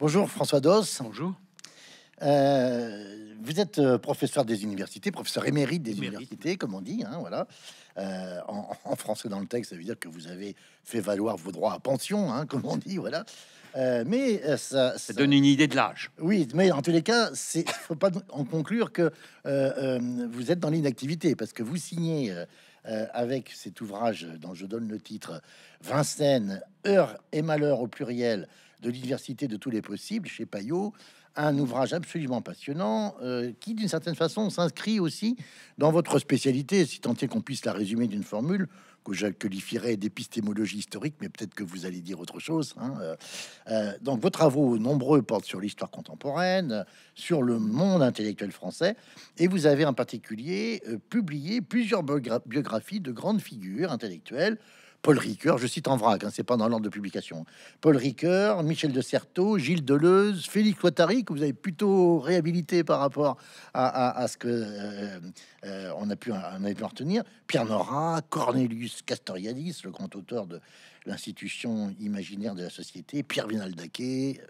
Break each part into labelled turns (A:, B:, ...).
A: Bonjour François Dos. Bonjour. Euh, vous êtes euh, professeur des universités, professeur émérite des universités, comme on dit, hein, voilà. Euh, en, français dans le texte, ça veut dire que vous avez fait valoir vos droits à pension, hein, comme on dit, voilà. mais ça, donne une idée de l'âge. Oui, mais en tous les cas, c'est faut pas en conclure que vous êtes dans l'inactivité parce que vous signez avec cet ouvrage dont je donne le titre Vincennes, heure et malheur au pluriel, de l'université de tous les possibles chez Payot, un ouvrage absolument passionnant euh, qui, d'une certaine façon, s'inscrit aussi dans votre spécialité, si tant est qu'on puisse la résumer d'une formule que je qualifierais d'épistémologie historique, mais peut-être que vous allez dire autre chose. Hein. Euh, euh, vos travaux nombreux portent sur l'histoire contemporaine, sur le monde intellectuel français, et vous avez en particulier publié plusieurs biographies de grandes figures intellectuelles, Paul Ricoeur, je cite en vrac, hein, c'est pas dans l'ordre de publication. Paul Ricoeur, Michel de Certeau, Gilles Deleuze, Félix Ouattari, que vous avez plutôt réhabilité par rapport à, ce que euh, euh, on a pu en retenir. Pierre Nora, Cornelius Castoriadis, le grand auteur de l'institution imaginaire de la société, Pierre Vinaldaquet.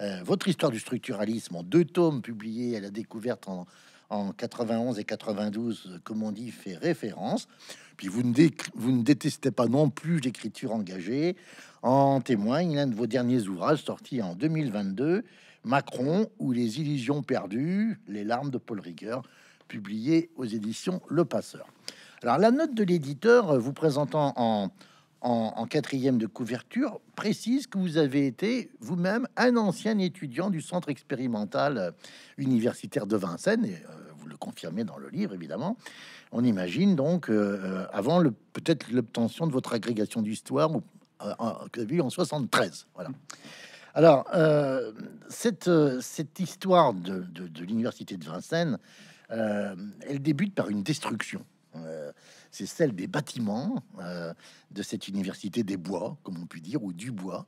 A: Euh, votre histoire du structuralisme en deux tomes publiés à la découverte en en 91 et 92, euh, comme on dit, fait référence. Puis vous ne, vous ne détestez pas non plus l'écriture engagée. En témoigne l'un de vos derniers ouvrages sorti en 2022, Macron ou les illusions perdues, les larmes de Paul rigueur publié aux éditions Le Passeur. Alors la note de l'éditeur euh, vous présentant en, en, en, quatrième de couverture précise que vous avez été vous-même un ancien étudiant du centre expérimental euh, universitaire de Vincennes, et, le dans le livre, évidemment. On imagine donc, euh, euh, avant le, peut-être l'obtention de votre agrégation d'histoire, euh, que vu en 73. Voilà. Alors, cette, cette, histoire de, de, l'université de Vincennes, elle débute par une destruction c'est celle des bâtiments euh, de cette université des bois, comme on peut dire, ou du bois,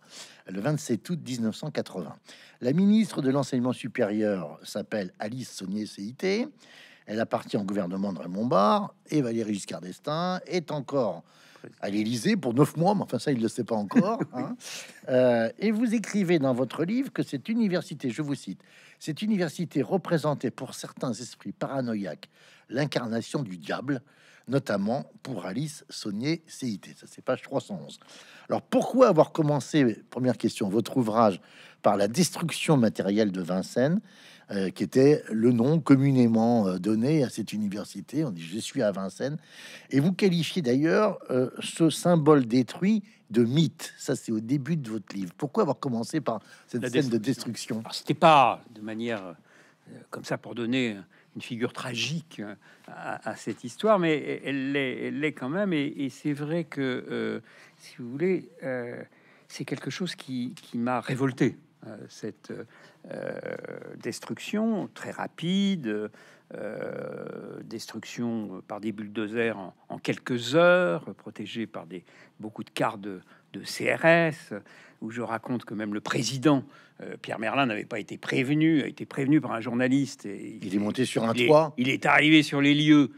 A: le 27 août 1980. La ministre de l'enseignement supérieur s'appelle Alice saunier CIT. Elle appartient au gouvernement de Raymond Barre et Valérie Giscard d'Estaing est encore à l'Élysée pour neuf mois, mais enfin ça, il ne le sait pas encore. Hein. Euh, et vous écrivez dans votre livre que cette université, je vous cite, cette université représentait pour certains esprits paranoïaques l'incarnation du diable, notamment pour Alice Saunier-CIT. Ça, c'est page 311. Alors, pourquoi avoir commencé, première question, votre ouvrage par la destruction matérielle de Vincennes, euh, qui était le nom communément euh, donné à cette université On dit Je suis à Vincennes. Et vous qualifiez d'ailleurs euh, ce symbole détruit de mythe. Ça, c'est au début de votre livre. Pourquoi avoir commencé par cette scène de destruction C'était
B: pas de manière comme ça pour donner une figure tragique hein, à, cette histoire, mais elle l'est quand même. Et, c'est vrai que, euh, si vous voulez, euh, c'est quelque chose qui, m'a révolté. Euh, cette destruction très rapide, destruction par des bulldozers en, en quelques heures, protégée par des, beaucoup de cartes de, de CRS, où je raconte que même le président euh, Pierre Merlin n'avait pas été prévenu, a été prévenu par un journaliste. Et il, est monté sur un toit. il est arrivé sur les lieux.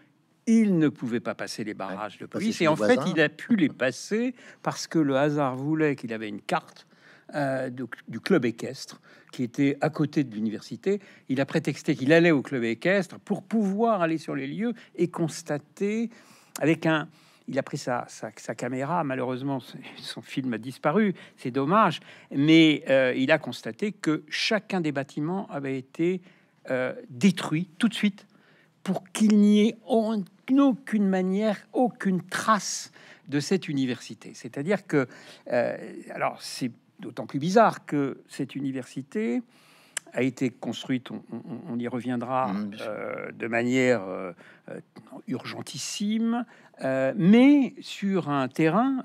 B: Il ne pouvait pas passer les barrages de police et en fait il a pu les passer parce que le hasard voulait qu'il avait une carte euh, du, club équestre qui était à côté de l'université. Il a prétexté qu'il allait au club équestre pour pouvoir aller sur les lieux et constater avec un, il a pris sa, caméra. Malheureusement, son film a disparu. C'est dommage. Mais euh, il a constaté que chacun des bâtiments avait été euh, détruit tout de suite pour qu'il n'y ait en aucune manière aucune trace de cette université. C'est-à-dire que, euh, alors c'est d'autant plus bizarre que cette université a été construite, on, y reviendra, mm, euh, de manière euh, urgentissime, euh, mais sur un terrain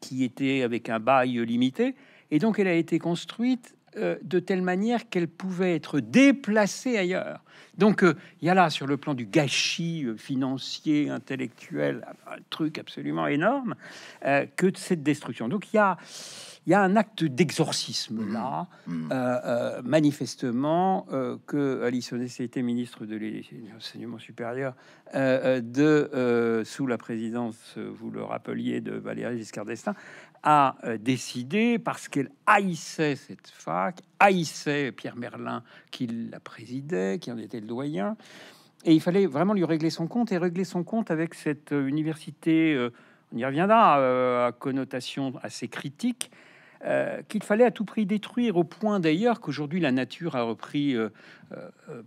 B: qui était avec un bail limité. Et donc, elle a été construite de telle manière qu'elle pouvait être déplacée ailleurs. Donc, il y a là, sur le plan du gâchis financier, intellectuel, un truc absolument énorme que cette destruction. Donc, il y a il y a un acte d'exorcisme mmh. là, mmh. Euh, euh, manifestement, euh, que Alison était ministre de l'enseignement supérieur, euh, de sous la présidence, vous le rappeliez, de Valérie Giscard d'Estaing, a décidé parce qu'elle haïssait cette fac, haïssait Pierre Merlin qui la présidait, qui en était le doyen, et il fallait vraiment lui régler son compte et régler son compte avec cette université on y reviendra, à connotation assez critique, euh, qu'il fallait à tout prix détruire, au point d'ailleurs qu'aujourd'hui la nature a repris, euh, euh,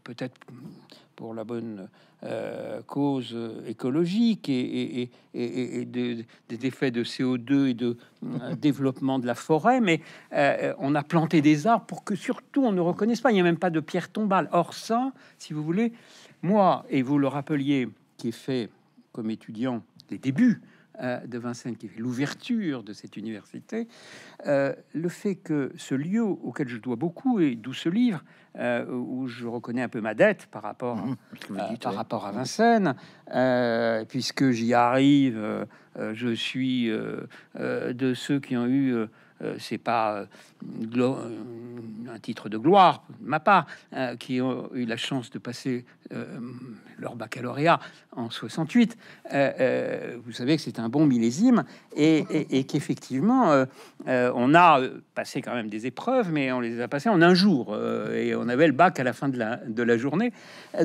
B: peut-être pour la bonne cause écologique et, des effets de CO2 et de développement de la forêt, mais on a planté des arbres pour que surtout on ne reconnaisse pas, il n'y a même pas de pierre tombale. Or ça, si vous voulez, moi, et vous le rappeliez, qui est fait comme étudiant les débuts euh, de Vincennes, qui fait l'ouverture de cette université, euh, le fait que ce lieu auquel je dois beaucoup, et d'où ce livre, euh, où je reconnais un peu ma dette par rapport, mhm, à, par rapport à Vincennes, puisque j'y arrive, je suis de ceux qui ont eu... c'est pas un titre de gloire, ma part, qui ont eu la chance de passer leur baccalauréat en 68, euh, euh, vous savez que c'est un bon millésime et, qu'effectivement, euh, on a passé quand même des épreuves, mais on les a passées en un jour et on avait le bac à la fin de la, de la journée.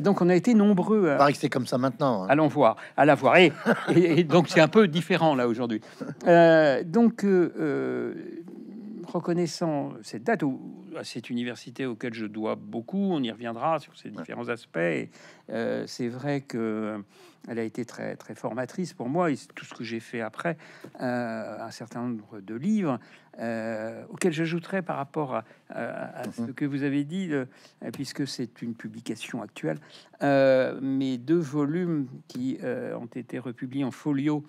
B: Donc on a été nombreux. À, que c'est comme ça maintenant. Allons hein. voir, à la voir. Et, et donc c'est un peu différent là aujourd'hui. donc reconnaissant cette date ou à cette université auquel je dois beaucoup, on y reviendra sur ces différents aspects. Euh, c'est vrai que euh, elle a été très très formatrice pour moi et tout ce que j'ai fait après, euh, un certain nombre de livres auxquels j'ajouterai par rapport à, ce mhm. que vous avez dit, puisque c'est une publication actuelle, mes deux volumes qui ont été republiés en folio,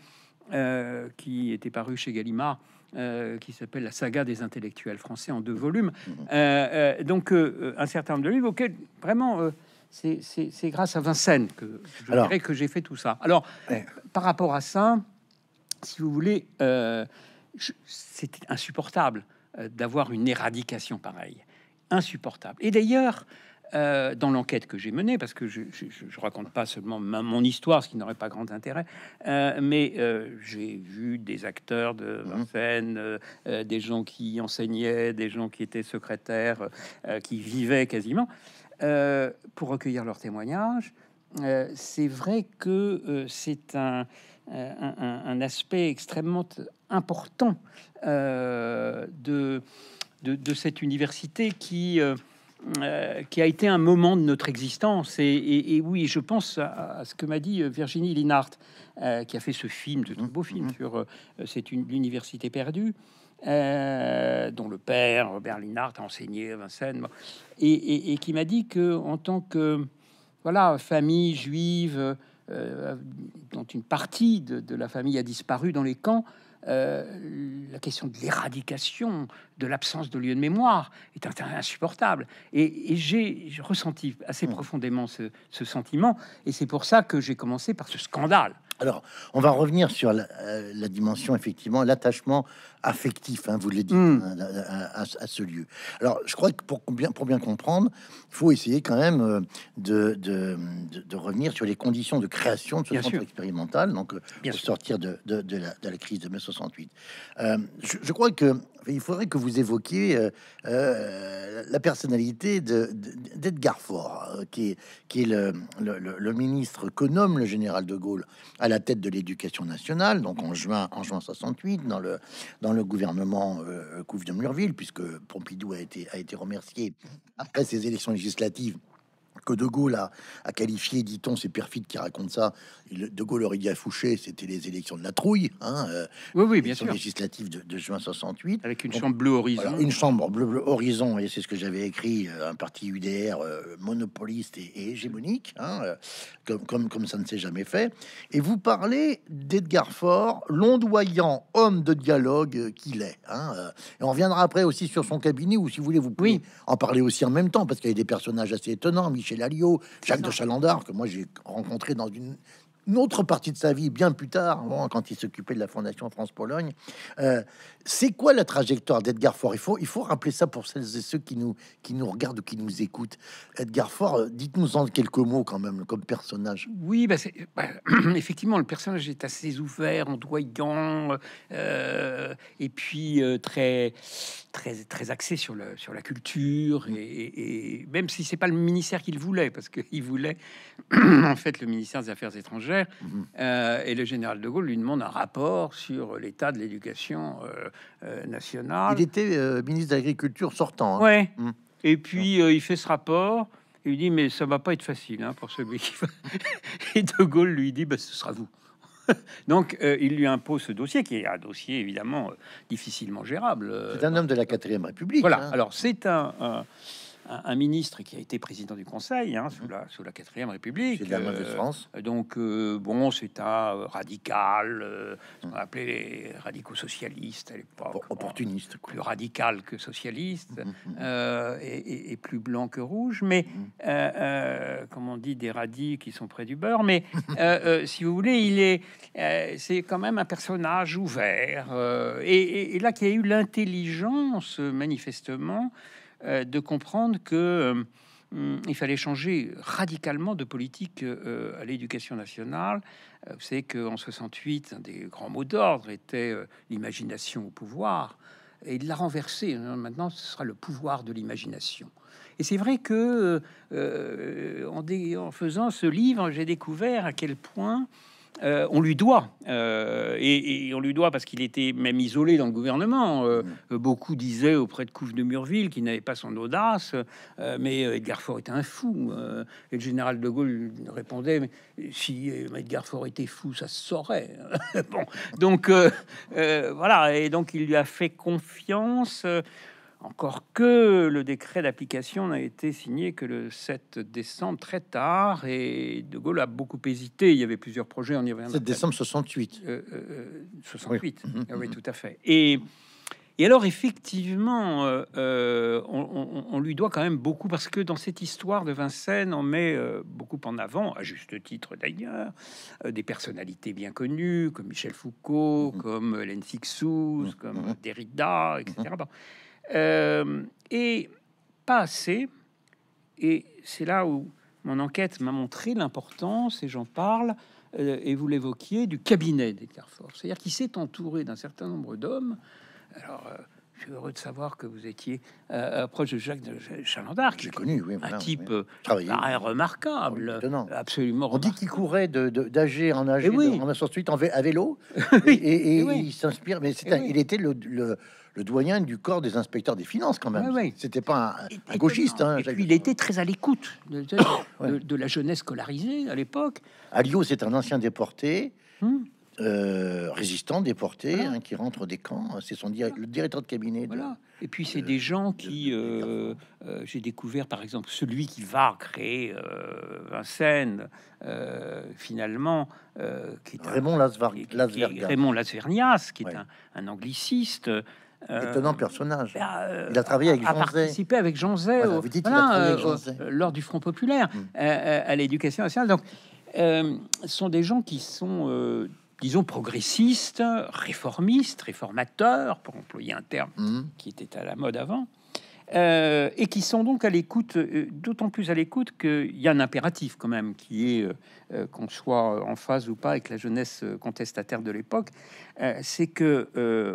B: qui étaient parus chez Gallimard euh, qui s'appelle La saga des intellectuels français en deux mm-hmm. volumes. Mm-hmm. Euh, euh, donc, un certain nombre de livres vraiment. c'est grâce à Vincennes que je que j'ai fait tout ça. Alors, par rapport à ça, si vous voulez, c'était insupportable d'avoir une éradication pareille. Insupportable. Et d'ailleurs, euh, dans l'enquête que j'ai menée, parce que je ne raconte pas seulement mon histoire, ce qui n'aurait pas grand intérêt, euh, mais euh, j'ai vu des acteurs de mhm. Vincennes, des gens qui enseignaient, des gens qui étaient secrétaires, qui vivaient quasiment, pour recueillir leurs témoignages. c'est vrai que c'est un, aspect extrêmement important de, cette université qui... Euh, qui a été un moment de notre existence. Et, oui, je pense à, ce que m'a dit euh, Virginie Linhart, euh, qui a fait ce film, de beau mhm. film mhm. sur c'est une l'université perdue, dont le père Robert Linhart a enseigné à Vincennes, et, qui m'a dit que en tant que voilà famille juive dont une partie de, la famille a disparu dans les camps, euh, la question de l'éradication de l'absence de lieu de mémoire est insupportable. Et, j'ai ressenti assez mmh. profondément ce, ce sentiment, et c'est pour ça que j'ai commencé par ce scandale
A: alors, on va revenir sur la, euh, dimension, effectivement, l'attachement affectif, hein, vous l'avez dit, hmm. hein, à, ce lieu. Alors, je crois que pour bien, comprendre, il faut essayer quand même euh, de, revenir sur les conditions de création de ce centre expérimental, donc euh, bien pour sortir de, la, crise de mai 68. je, crois que il faudrait que vous évoquiez euh, euh, la personnalité d'Edgar de, euh, qui est, le, ministre que nomme le général de Gaulle à la tête de l'éducation nationale, donc en juin, en juin 68, dans le, gouvernement Couve de Murville, puisque Pompidou a été, a été remercié après ses élections législatives que De Gaulle a, qualifié, dit-on, ces perfides qui raconte ça. de Gaulle aurait dit à Fouché, c'était les élections de la trouille, hein, euh, oui, oui, bien sûr. législatives de, juin 68. Avec une chambre bleue horizon. une chambre bleue, bleu, horizon, et c'est ce que j'avais écrit, euh, un parti UDR euh, monopoliste et, hégémonique, hein, comme, comme, ça ne s'est jamais fait. Et vous parlez d'Edgar Faure, l'ondoyant homme de dialogue qu'il est. Hein, et on reviendra après aussi sur son cabinet, ou si vous voulez, vous pouvez en parler aussi en même temps, parce qu'il y a des personnages assez étonnants, Michel Jacques de Chalandard, que moi j'ai rencontré dans une une autre partie de sa vie, bien plus tard, hein, quand il s'occupait de la Fondation France-Pologne. Euh, c'est quoi la trajectoire d'Edgar Faure il faut, rappeler ça pour celles et ceux qui nous, qui nous regardent ou qui nous écoutent. Edgar Faure, euh, dites-nous en quelques mots quand même, comme personnage. Oui, bah, bah
B: effectivement, le personnage est assez ouvert, en euh, et puis euh, très, très, très axé sur, le, sur la culture, et, même si c'est pas le ministère qu'il voulait, parce qu'il voulait en fait le ministère des Affaires étrangères euh, et le général de Gaulle lui demande un rapport sur l'état de l'éducation euh, euh, nationale. Il
A: était ministre d'agriculture sortant. Hein. Ouais. Mmh.
B: Et puis il fait ce rapport. il dit mais ça va pas être facile hein, pour celui qui va. et de Gaulle lui dit bah, ce sera vous. Donc, il lui impose ce dossier, qui est un dossier évidemment difficilement gérable. c'est un
A: homme de la quatrième République. Voilà. Hein. Alors,
B: c'est un, un, ministre qui a été président du Conseil hein, mhm. sous, la, sous 4 République. la euh, France. Donc, euh, bon, c'est un euh, radical, on ce qu'on mhm. appelait les radicaux socialistes à l'époque. Opportuniste. Plus radical que socialiste mhm, et, plus blanc que rouge. Mais, comme on dit, des radis qui sont près du beurre. Mais si vous voulez, il est, c'est quand même un personnage ouvert. Et, et, là, qui a eu l'intelligence, manifestement, euh, de comprendre que euh, hum, il fallait changer radicalement de politique euh, à l'éducation nationale. Vous savez qu'en 68, un des grands mots d'ordre était l'imagination au pouvoir. Et il l'a renversé. Hein. Maintenant, ce sera le pouvoir de l'imagination. Et c'est vrai que, en, faisant ce livre, j'ai découvert à quel point euh, on lui doit, euh, et, on lui doit parce qu'il était même isolé dans le gouvernement. Euh, mm. Beaucoup disaient auprès de Couve de Murville qu'il n'avait pas son audace, mais Edgar Faure était un fou. et le général de Gaulle répondait si Edgar Faure était fou, ça se saurait. bon, donc voilà, et donc il lui a fait confiance. Encore que le décret d'application n'a été signé que le 7 décembre, très tard, et De Gaulle a beaucoup hésité. Il y avait plusieurs projets, on y reviendra. 7 décembre
A: 68. 68,
B: euh, euh, oui. Ah mm-hmm. tout à fait. Et, alors, effectivement, euh, on, lui doit quand même beaucoup, parce que dans cette histoire de Vincennes, on met beaucoup en avant, à juste titre d'ailleurs, des personnalités bien connues, comme Michel Foucault, mm-hmm. comme Hélène Fixous, mm-hmm. comme Derrida, etc. Euh, et pas assez, et c'est là où mon enquête m'a montré l'importance, et j'en parle, euh, et vous l'évoquiez, du cabinet des Carrefour. C'est-à-dire qu'il s'est entouré d'un certain nombre d'hommes. Alors, euh, je suis heureux de savoir que vous étiez
A: proche de Jacques de Chalandard, qui connu, oui, un type oui. Bah, remarquable, absolument. On dit qu'il courait d'âgé en âge, en sorte suite en à vélo, et, eh il s'inspire. Mais eh il était le le doyen du corps des inspecteurs des finances, quand même. C'était pas un, gauchiste. Hein, il était très à l'écoute de, la jeunesse scolarisée à l'époque. Alliot, c'est un ancien déporté. Hmm. Euh, résistant, déporté, hein, qui rentre des camps. C'est son le directeur de cabinet. Voilà.
B: Et puis c'est des gens qui, euh, euh, j'ai découvert par exemple celui qui va créer Vincennes finalement, qui est Raymond Las Raymond qui est, qui est un, angliciste. Euh, Étonnant personnage. Bah, euh, il a travaillé avec Jean participé avec Jean avec euh, Jean lors du Front populaire mm. à, l'éducation sociale. Donc, sont des gens qui sont disons, progressistes, réformistes, réformateurs, pour employer un terme mm. qui était à la mode avant, euh, et qui sont donc à l'écoute, euh, d'autant plus à l'écoute qu'il y a un impératif quand même qui est euh, qu'on soit en phase ou pas avec la jeunesse contestataire de l'époque, c'est que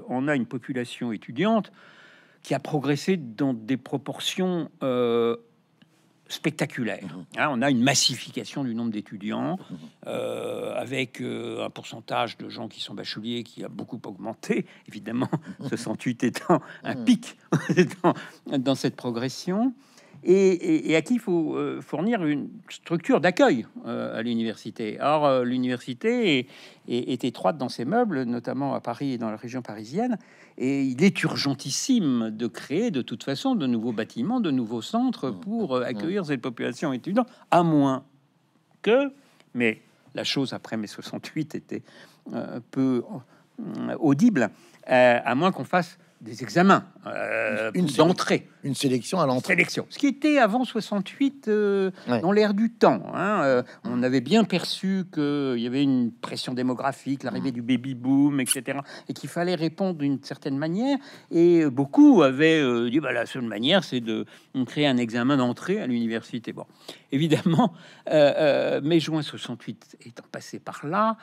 B: on a une population étudiante qui a progressé dans des proportions spectaculaire. Mhm. Hein, on a une massification du nombre d'étudiants, mhm. euh, avec euh, un pourcentage de gens qui sont bacheliers qui a beaucoup augmenté, évidemment, 68 mhm. étant un pic dans cette progression et, à qui il faut euh, fournir une structure d'accueil euh, à l'université. Or, euh, l'université est, étroite dans ses meubles, notamment à Paris et dans la région parisienne, et il est urgentissime de créer de toute façon de nouveaux bâtiments, de nouveaux centres mmh. pour mmh. accueillir cette population étudiante, à moins que, mais la chose après mai 68 était peu audible, à moins qu'on fasse des examens euh, une d'entrée. Une sélection à l'entrée. Sélection. Ce qui était avant 68 euh, dans l'ère du temps. Hein, euh, on avait bien perçu qu'il y avait une pression démographique, l'arrivée mm. du baby-boom, etc. Et qu'il fallait répondre d'une certaine manière. Et beaucoup avaient dit, bah, la seule manière, c'est de créer un examen d'entrée à l'université. Bon, évidemment, mai juin 68 étant passé par là,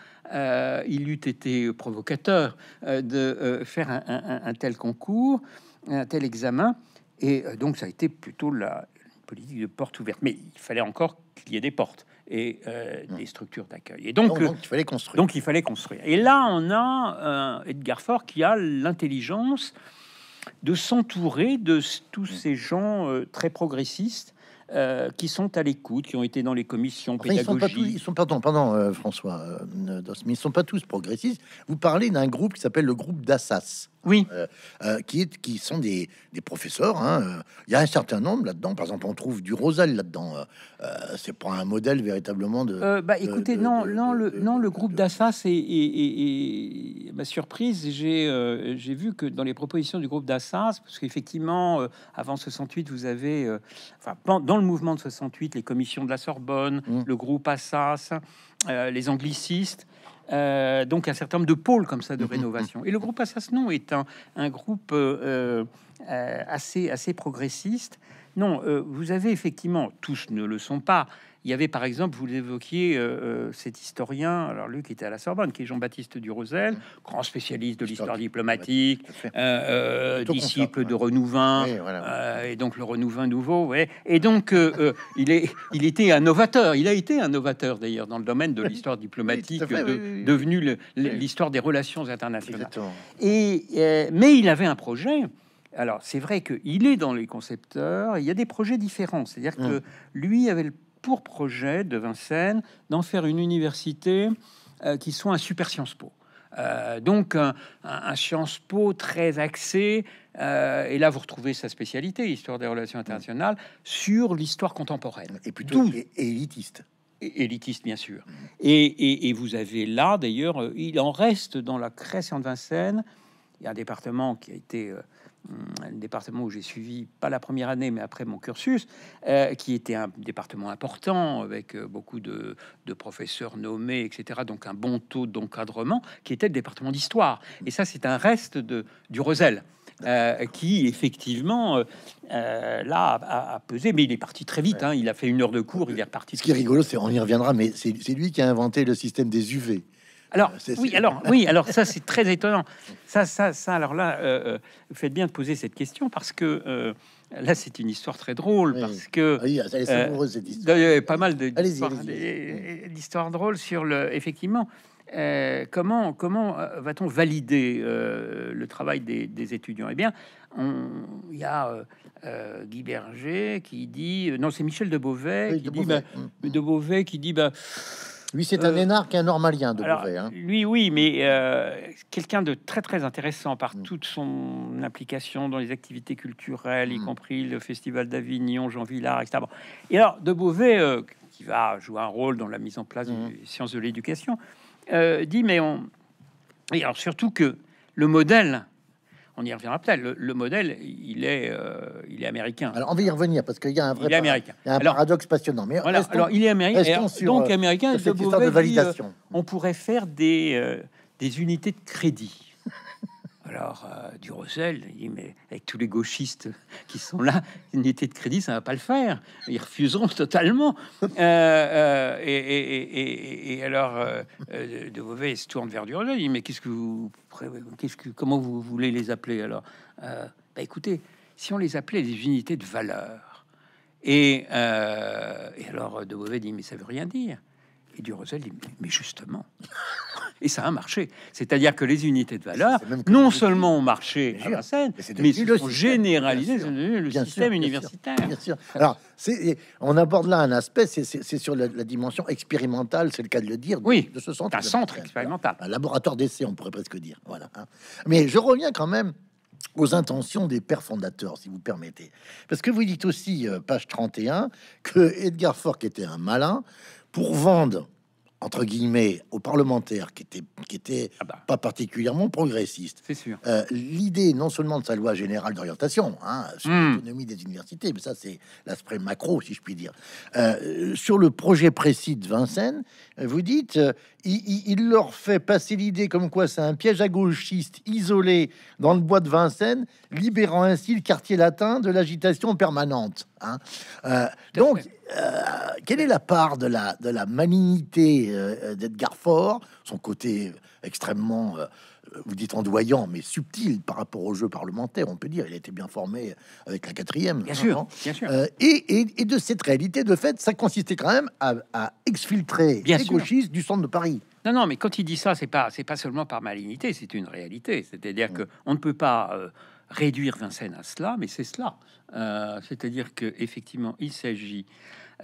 B: il eût été provocateur de faire un, un tel concours concours, un tel examen. Et euh, donc, ça a été plutôt la politique de porte ouverte. Mais il fallait encore qu'il y ait des portes et euh, mmh. des structures d'accueil. Et euh, donc, il fallait construire. Donc, il fallait construire. Et là, on a Edgar Fort qui a l'intelligence de s'entourer de tous mmh. ces gens très progressistes qui sont à l'écoute, qui ont été dans les commissions pédagogiques. Ils
A: sont, pardon, pardon François, mais ils sont pas tous progressistes. Vous parlez d'un groupe qui s'appelle le groupe d'Assas oui. Euh, euh, qui, sont des, professeurs. Hein, euh. Il y a un certain nombre là-dedans. Par exemple, on trouve du Rosal là-dedans. c'est pas un modèle véritablement de. bah, écoutez,
B: non, non, le, groupe d'Assas Et ma surprise. J'ai, vu que dans les propositions du groupe d'Assas, parce qu'effectivement, avant 68, vous avez, dans le mouvement de 68, les commissions de la Sorbonne, mmh. le groupe Assas, les anglicistes. Euh, donc un certain nombre de pôles comme ça de mm-hmm. rénovation. Et le groupe Assassinon est un, groupe euh, euh, assez, assez progressiste. Non, vous avez effectivement, tous ne le sont pas, il y avait par exemple, vous évoquiez euh, euh, cet historien, alors lui qui était à la Sorbonne, qui est Jean-Baptiste Durosel, grand spécialiste de l'histoire diplomatique, euh, disciple de Renouvin, et donc le Renouvin nouveau. Et donc il, est, il était un novateur, il a été un novateur d'ailleurs dans le domaine de l'histoire diplomatique, devenu l'histoire des relations internationales. Et, mais il avait un projet. Alors, c'est vrai qu'il est dans les concepteurs, il y a des projets différents. C'est-à-dire hum. que lui avait le pour projet de Vincennes d'en faire une université euh, qui soit un super Sciences Po. Euh, donc un, science Sciences Po très axé, euh, et là vous retrouvez sa spécialité, histoire des relations internationales, sur l'histoire contemporaine. Et plutôt élitiste. Élitiste, bien sûr. Et, vous avez là, d'ailleurs, il en reste dans la création de Vincennes, il y a un département qui a été un euh, département où j'ai suivi, pas la première année, mais après mon cursus, euh, qui était un département important avec euh, beaucoup de, professeurs nommés, etc. Donc un bon taux d'encadrement, qui était le département d'histoire. Et ça, c'est un reste de, du Rosel, qui effectivement là a, pesé, mais il est parti très vite. Hein. il a fait une heure de cours, il est reparti.
A: Ce qui est rigolo, c'est on y reviendra, mais c'est lui qui a inventé le système des UV. Alors
B: oui, alors oui, alors ça c'est très étonnant. Ça, ça, ça. Alors là, euh, euh, vous faites bien de poser cette question parce que euh, là c'est une histoire très drôle parce que ah il y a pas mal d'histoires drôles sur le effectivement. comment comment va-t-on valider le travail des, étudiants Eh bien, il y a Guy Berger qui dit non, c'est Michel de Beauvais, qui dit, ben, mm, mm. de Beauvais qui dit bah
A: lui, c'est un euh, énarque, un normalien de Beauvais, hein.
B: Lui, oui, mais euh, quelqu'un de très très intéressant par mm. toute son implication dans les activités culturelles, y mm. compris le Festival d'Avignon, Jean Villard, etc. Et alors, de Beauvais, euh, qui va jouer un rôle dans la mise en place des mm. sciences de l'éducation, dit mais on et alors surtout que
A: le modèle on y
B: reviendra peut-être. Le, modèle, il est, euh, il est américain.
A: Alors, on va y revenir parce qu'il y a un vrai il est américain. Il un paradoxe passionnant. Mais alors, il est américain. Restons euh, sur, donc, euh, américain, cette
B: on pourrait faire des, des unités de crédit. Alors, euh, Durosel, dit, mais avec tous les gauchistes qui sont là, unité de crédit, ça va pas le faire. Ils refuseront totalement. Euh, euh, et, alors, euh, De Beauvais se tourne vers Durosel, il dit, mais qu'est-ce que vous... Qu'est-ce que, comment vous voulez les appeler alors bah, Écoutez, si on les appelait des unités de valeur, et, alors De Beauvais dit, mais ça veut rien dire. Et Durosel dit, mais justement. Et ça a marché. C'est-à-dire que les unités de
A: valeur, non seulement ont marché à la scène, mais se sont généralisées, le système universitaire. Bien sûr. Alors, on aborde là un aspect, c'est sur la, dimension expérimentale, c'est le cas de le dire, oui, de ce centre. Un centre expérimental. Un laboratoire d'essai, on pourrait presque dire. Voilà. Hein. Mais je reviens quand même aux intentions des pères fondateurs, si vous permettez. Parce que vous dites aussi, euh, page 31, que Edgar Fork était un malin, pour vendre entre guillemets, aux parlementaires qui n'étaient qui étaient ah bah. pas particulièrement progressistes. C'est sûr. Euh, l'idée, non seulement de sa loi générale d'orientation hein, sur l'économie hmm. l'autonomie des universités, mais ça, c'est l'aspect macro, si je puis dire. Euh, sur le projet précis de Vincennes, euh, vous dites il, leur fait passer l'idée comme quoi c'est un piège à gauchiste isolé dans le bois de Vincennes, libérant ainsi le quartier latin de l'agitation permanente. Hein. donc, euh, quelle est la part de la, de la malignité euh, d'Edgar Ford, son côté extrêmement, euh, vous dites endoyant, mais subtil par rapport au jeu parlementaire, on peut dire, il a été bien formé avec la quatrième. Bien sûr, bien sûr. Et, et, de cette réalité, de fait, ça consistait quand même à, exfiltrer les gauchistes du centre de Paris.
B: Non, non, mais quand il dit ça, c'est pas, c'est pas seulement par malignité, c'est une réalité. C'est-à-dire que mm. qu'on ne peut pas réduire Vincennes à cela, mais c'est cela. C'est-à-dire que effectivement, il s'agit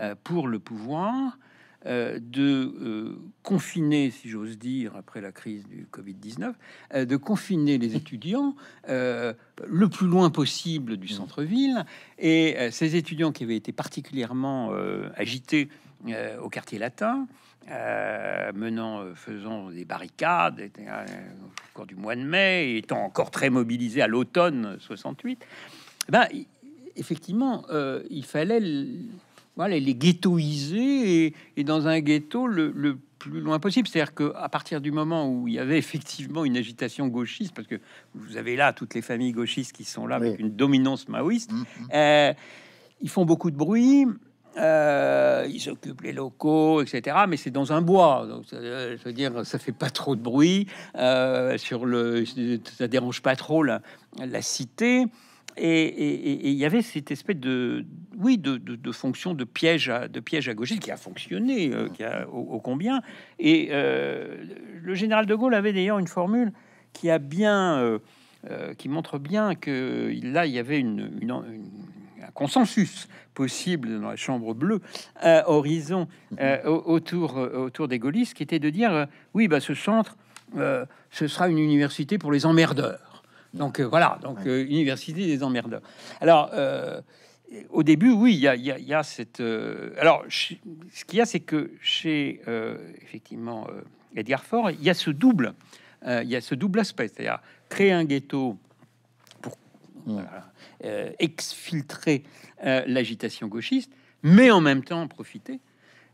B: euh, pour le pouvoir euh, de euh, confiner, si j'ose dire, après la crise du Covid-19, de confiner les étudiants le plus loin possible du mmh. centre-ville. Et ces étudiants qui avaient été particulièrement agités au quartier latin, menant, faisant des barricades au cours du mois de mai, étant encore très mobilisés à l'automne 68, ben, effectivement, il fallait voilà, elle est ghettoisée et, dans un ghetto le, plus loin possible. C'est-à-dire qu'à partir du moment où il y avait effectivement une agitation gauchiste, parce que vous avez là toutes les familles gauchistes qui sont là avec une dominance maoïste, mm, mm. Euh, ils font beaucoup de bruit. Euh, ils occupent les locaux, etc. Mais c'est dans un bois, donc cest euh, je dire, ça fait pas trop de bruit. Euh, sur le, ça dérange pas trop la cité et il y avait cette espèce de oui de, fonction de piège à de piège à gauche qui a fonctionné euh, qui a, au, combien et euh, le général de Gaulle avait d'ailleurs une formule qui a bien euh, qui montre bien que là il y avait un consensus possible dans la Chambre bleue, horizon autour autour des gaullistes, qui était de dire oui bah ce centre ce sera une université pour les emmerdeurs. Donc euh, voilà, donc euh, université des emmerdeurs. Alors euh, au début, oui, il y a, cette. alors ce qu'il y a, c'est que chez effectivement Edgar Ford, il y a ce double, il y ce double aspect, c'est-à-dire créer un ghetto pour mm. exfiltrer l'agitation gauchiste, mais en même temps profiter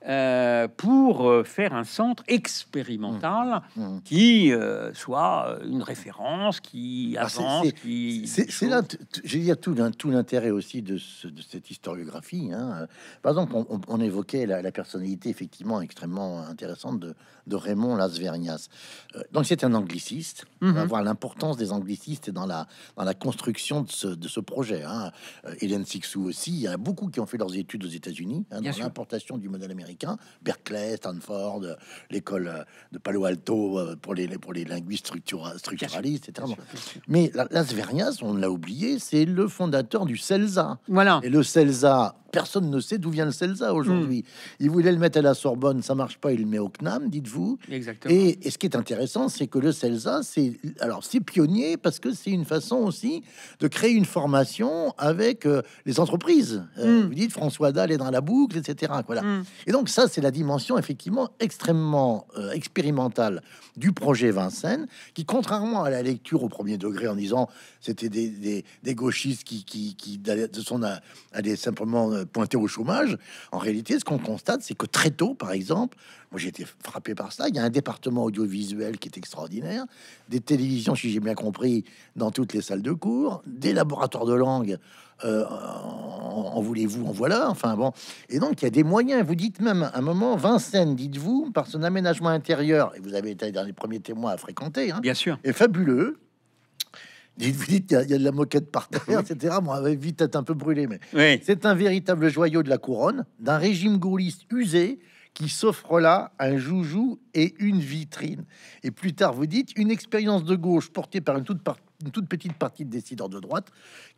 B: euh, pour euh, faire un centre expérimental mmh. Mmh. qui euh, soit une référence, qui avance, ah,
A: c'est, là, je veux dire, tout, tout l'intérêt aussi de, cette historiographie. Hein. Par exemple, on, évoquait la, personnalité effectivement extrêmement intéressante de, Raymond Lasvergnas. donc c'est un angliciste. On va mmh. voir l'importance des anglicistes dans la, dans la construction de ce, projet. Hein. Hélène Sixou aussi, il y a beaucoup qui ont fait leurs études aux États-Unis hein, dans l'importation du modèle américain. Berkeley, Stanford, l'école euh, de Palo Alto euh, pour les, pour les linguistes structuralistes, etc. Mais Las Vernias, on l'a oublié, c'est le fondateur du CELSA. Voilà. Et le CELSA, Personne ne sait d'où vient le CELSA aujourd'hui. Il voulait le mettre à la Sorbonne, ça marche pas, il le met au CNAM, dites-vous. Exactement. Et, ce qui est intéressant, c'est que le CELSA, c'est alors c'est pionnier parce que c'est une façon aussi de créer une formation avec les entreprises. Vous dites François Dalle est dans la boucle, etc. Voilà. Et donc ça, c'est la dimension effectivement extrêmement expérimentale du projet Vincennes, qui contrairement à la lecture au premier degré en disant c'était des, gauchistes qui qui, qui, sont simplement euh, pointé au chômage. En réalité, ce qu'on constate, c'est que très tôt, par exemple, moi j'ai été frappé par ça, il y a un département audiovisuel qui est extraordinaire, des télévisions, si j'ai bien compris, dans toutes les salles de cours, des laboratoires de langue, euh, en, voulez-vous, en voilà, enfin bon. Et donc il y a des moyens, vous dites même un moment, Vincennes, dites-vous, par son aménagement intérieur, et vous avez été dans les premiers témoins à fréquenter, hein, bien sûr, Et fabuleux. Vous dites qu'il y, a de la moquette par terre, etc. Bon, vite être un peu brûlé, mais c'est un véritable joyau de la couronne, d'un régime gaulliste usé qui s'offre là un joujou et une vitrine. Et plus tard, vous dites une expérience de gauche portée par une toute, petite partie de décideurs de droite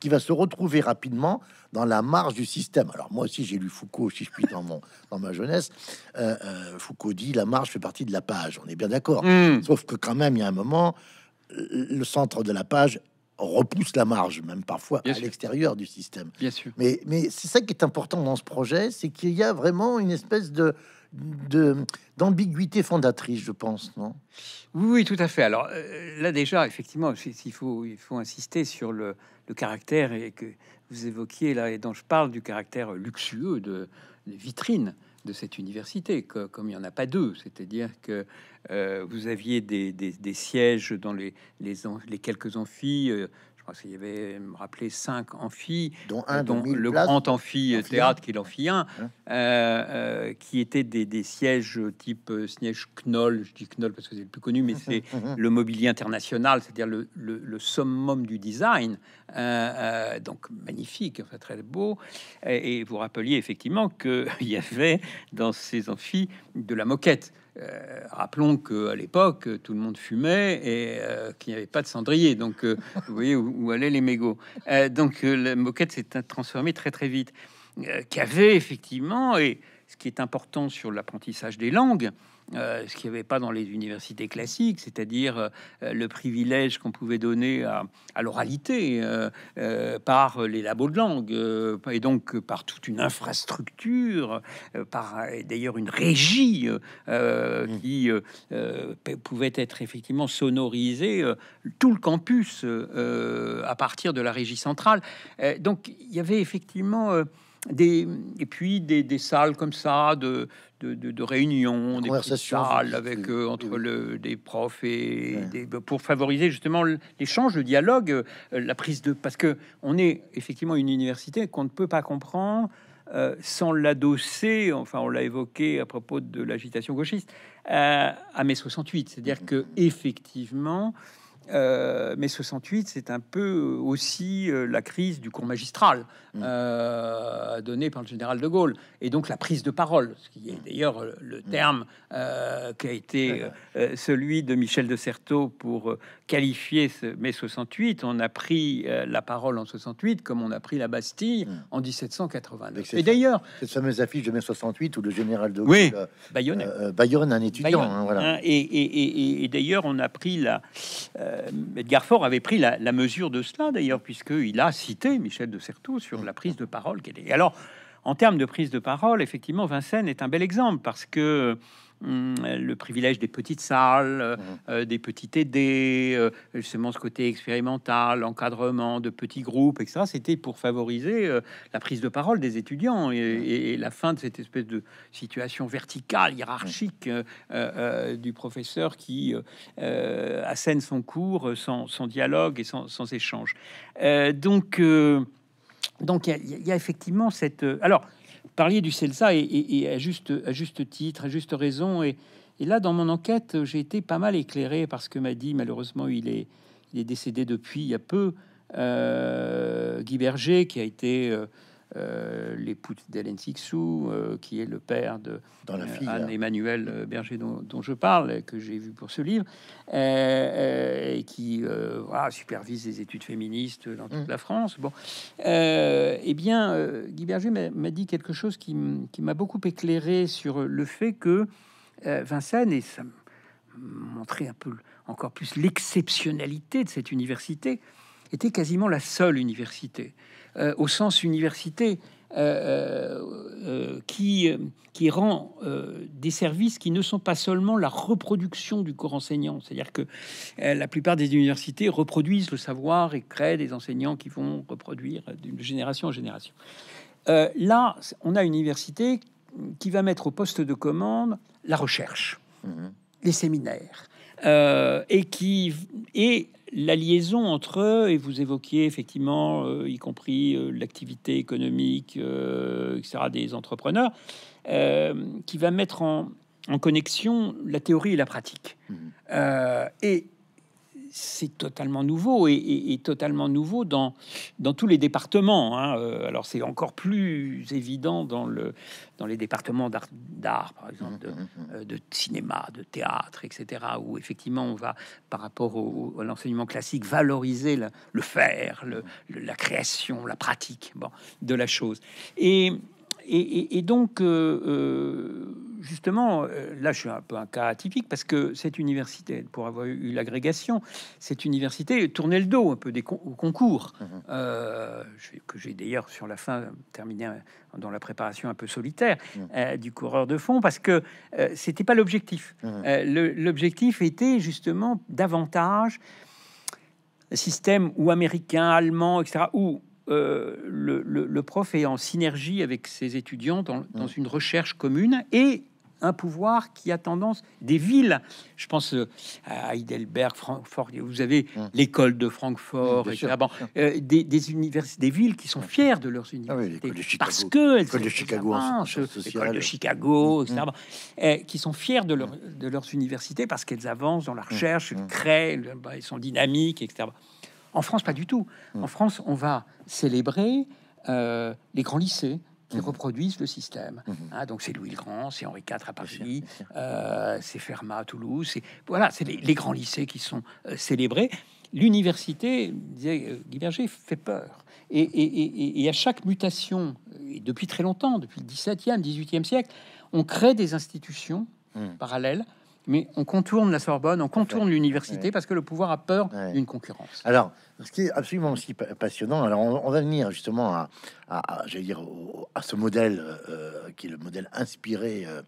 A: qui va se retrouver rapidement dans la marge du système. Alors, moi aussi, j'ai lu Foucault, si je puis, dans, mon, dans ma jeunesse. Euh, euh, Foucault dit la marge fait partie de la page. On est bien d'accord. Hmm. Sauf que, quand même, il y a un moment le centre de la page repousse la marge, même parfois à l'extérieur du système. Bien sûr. Mais, c'est ça qui est important dans ce projet, c'est qu'il y a vraiment une espèce de d'ambiguïté fondatrice, je pense, non
B: oui, tout à fait. Alors euh, là déjà, effectivement, il faut, il faut insister sur le, caractère et que vous évoquiez là et dont je parle du caractère luxueux de, de vitrine de cette université, comme il n'y en a pas deux. C'est-à-dire que euh, vous aviez des, sièges dans les, les, quelques amphis. Euh, je crois qu'il y avait, me rappeler, cinq amphis,
A: dont un, dont le grand
B: amphithéâtre euh, théâtre qui est l'amphi 1, qui étaient des, sièges type siège Knoll. Je dis Knoll parce que c'est le plus connu, mais c'est le mobilier international, c'est-à-dire le, le, summum du design euh, euh, donc magnifique, très beau. Et, vous rappeliez effectivement qu'il y avait dans ces amphis de la moquette. Euh, rappelons qu'à l'époque, tout le monde fumait et qu'il n'y avait pas de cendrier. Donc, vous voyez où, allaient les mégots. donc, la moquette s'est transformée très très vite. avait effectivement, et ce qui est important sur l'apprentissage des langues, euh, ce qui n'y avait pas dans les universités classiques, c'est-à-dire euh, le privilège qu'on pouvait donner à, l'oralité euh, par les labos de langue et donc par toute une infrastructure, par d'ailleurs une régie mmh. qui pouvait être effectivement sonorisée tout le campus à partir de la régie centrale. donc il y avait effectivement des, et puis des, salles comme ça de, de, de, réunions, des salles avec euh, entre le, des profs et ben, pour favoriser justement l'échange, le dialogue, euh, la prise de parce que on est effectivement une université qu'on ne peut pas comprendre euh, sans l'adosser. Enfin, on l'a évoqué à propos de l'agitation gauchiste à mai 68, c'est-à-dire mm-hmm. que effectivement. 68, c'est un peu aussi la crise du cours magistral. Mm. Euh, donné par le général de Gaulle. Et donc la prise de parole, ce qui est d'ailleurs le mm. terme euh, qui a été euh, celui de Michel de Certeau pour qualifier ce mai 68. On a pris la parole en 68 comme on a pris la Bastille mm. en
A: 1789. Et d'ailleurs... Cette fameuse affiche de mai 68 où le général de Gaulle... Bayonne. Bayonne, un étudiant. Hein, hein,
B: et, d'ailleurs, on a pris la... Edgar Faure avait pris la, la mesure de cela, d'ailleurs, puisqu'il a cité Michel de Certeau sur la prise de parole qu'elle est. alors, en termes de prise de parole, effectivement, Vincennes est un bel exemple parce que hum, le privilège des petites salles, mmh. euh, des petits TD, euh, justement ce côté expérimental, encadrement de petits groupes, etc., c'était pour favoriser euh, la prise de parole des étudiants mmh. et, la fin de cette espèce de situation verticale, hiérarchique mmh. du professeur qui assène son cours sans, dialogue et sans, échange. donc, donc il y, a effectivement cette. Euh, alors, parliez du CELSA et, à, juste, juste titre, à juste raison. Et, là, dans mon enquête, j'ai été pas mal éclairé parce que m'a dit, malheureusement, il est, est décédé depuis il y a peu, euh, Guy Berger, qui a été. Euh, euh, l'épouse d'Hélène Sixou, euh, qui est le père de euh, Anne hein. Emmanuel Berger, dont, je parle, que j'ai vu pour ce livre, et qui supervise les études féministes dans toute mmh. la France. Bon, eh bien, Guy Berger m'a dit quelque chose qui, m'a beaucoup éclairé sur le fait que Vincennes, et ça montrait un peu encore plus l'exceptionnalité de cette université, était quasiment la seule université euh, au sens université euh, euh, qui, qui rend des services qui ne sont pas seulement la reproduction du corps enseignant. C'est-à-dire que la plupart des universités reproduisent le savoir et créent des enseignants qui vont reproduire d'une génération en génération. là, on a une université qui va mettre au poste de commande la recherche, mmh. les séminaires, et qui et la liaison entre, eux, et vous évoquiez effectivement, euh, y compris euh, l'activité économique, euh, etc., des entrepreneurs, qui va mettre en, connexion la théorie et la pratique. Mmh. et c'est totalement nouveau et, totalement nouveau dans, dans tous les départements. Hein. Euh, alors c'est encore plus évident dans, le, dans les départements d'art, par exemple, mmh, mmh, mmh. Euh, de, cinéma, de théâtre, etc., où effectivement on va, par rapport à l'enseignement classique, valoriser le, faire, la création, la pratique bon, de la chose. Et, et donc... Euh, justement, euh, là je suis un peu un cas atypique parce que cette université, pour avoir eu l'agrégation, cette université tournait le dos un peu des au concours, mmh euh, que j'ai d'ailleurs sur la fin terminé dans la préparation un peu solitaire mmh. euh, du coureur de fond, parce que c'était pas l'objectif. Mmh l'objectif était justement davantage système ou américain, allemand, etc., où le, prof est en synergie avec ses étudiants dans, une recherche commune et un pouvoir qui a tendance des villes. Je pense euh, à Heidelberg, Francfort. Vous avez mmh. l'école de Francfort, mmh, et euh, des, des villes qui sont fières de leurs universités parce que Chicago, Chicago, mmh, euh, qui sont fiers de, leurs universités parce qu'elles avancent dans la recherche, elles créent, bah, elles sont dynamiques, etc. En France, pas du tout. En France, on va célébrer les grands lycées, qui mhm. reproduisent le système. Mhm. Hein, donc c'est Louis le Grand, c'est Henri IV à Paris, euh, c'est Fermat à Toulouse. Voilà, c'est les, grands lycées qui sont euh, célébrés. L'université, disait euh, Guy Berger, fait peur. Et, à chaque mutation, depuis très longtemps, depuis le 17e, 18e siècle, on crée des institutions mhm. parallèles mais on contourne la Sorbonne, on contourne l'université parce que le pouvoir a peur d'une concurrence.
A: Alors, ce qui est absolument aussi passionnant, alors on, va venir justement à, dire, à ce modèle euh, euh, qui est le modèle inspiré euh,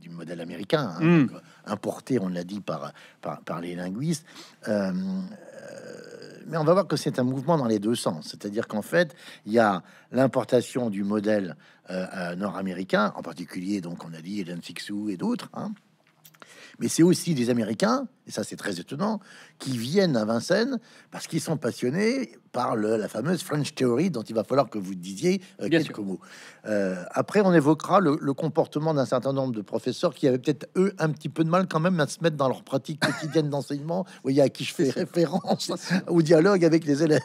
A: du modèle américain, hein, mm. importé, on l'a dit, par, par, les linguistes. mais on va voir que c'est un mouvement dans les deux sens, c'est-à-dire qu'en fait, il y a l'importation du modèle nord-américain, en particulier, donc on a dit Hélène Fixou et d'autres. Hein, mais c'est aussi des Américains, et ça c'est très étonnant, qui viennent à Vincennes parce qu'ils sont passionnés par la fameuse French Theory dont il va falloir que vous disiez euh, quelques mots. Euh, après, on évoquera le, comportement d'un certain nombre de professeurs qui avaient peut-être eux un petit peu de mal quand même à se mettre dans leur pratique quotidienne d'enseignement. Vous voyez à qui je fais référence au dialogue avec les élèves.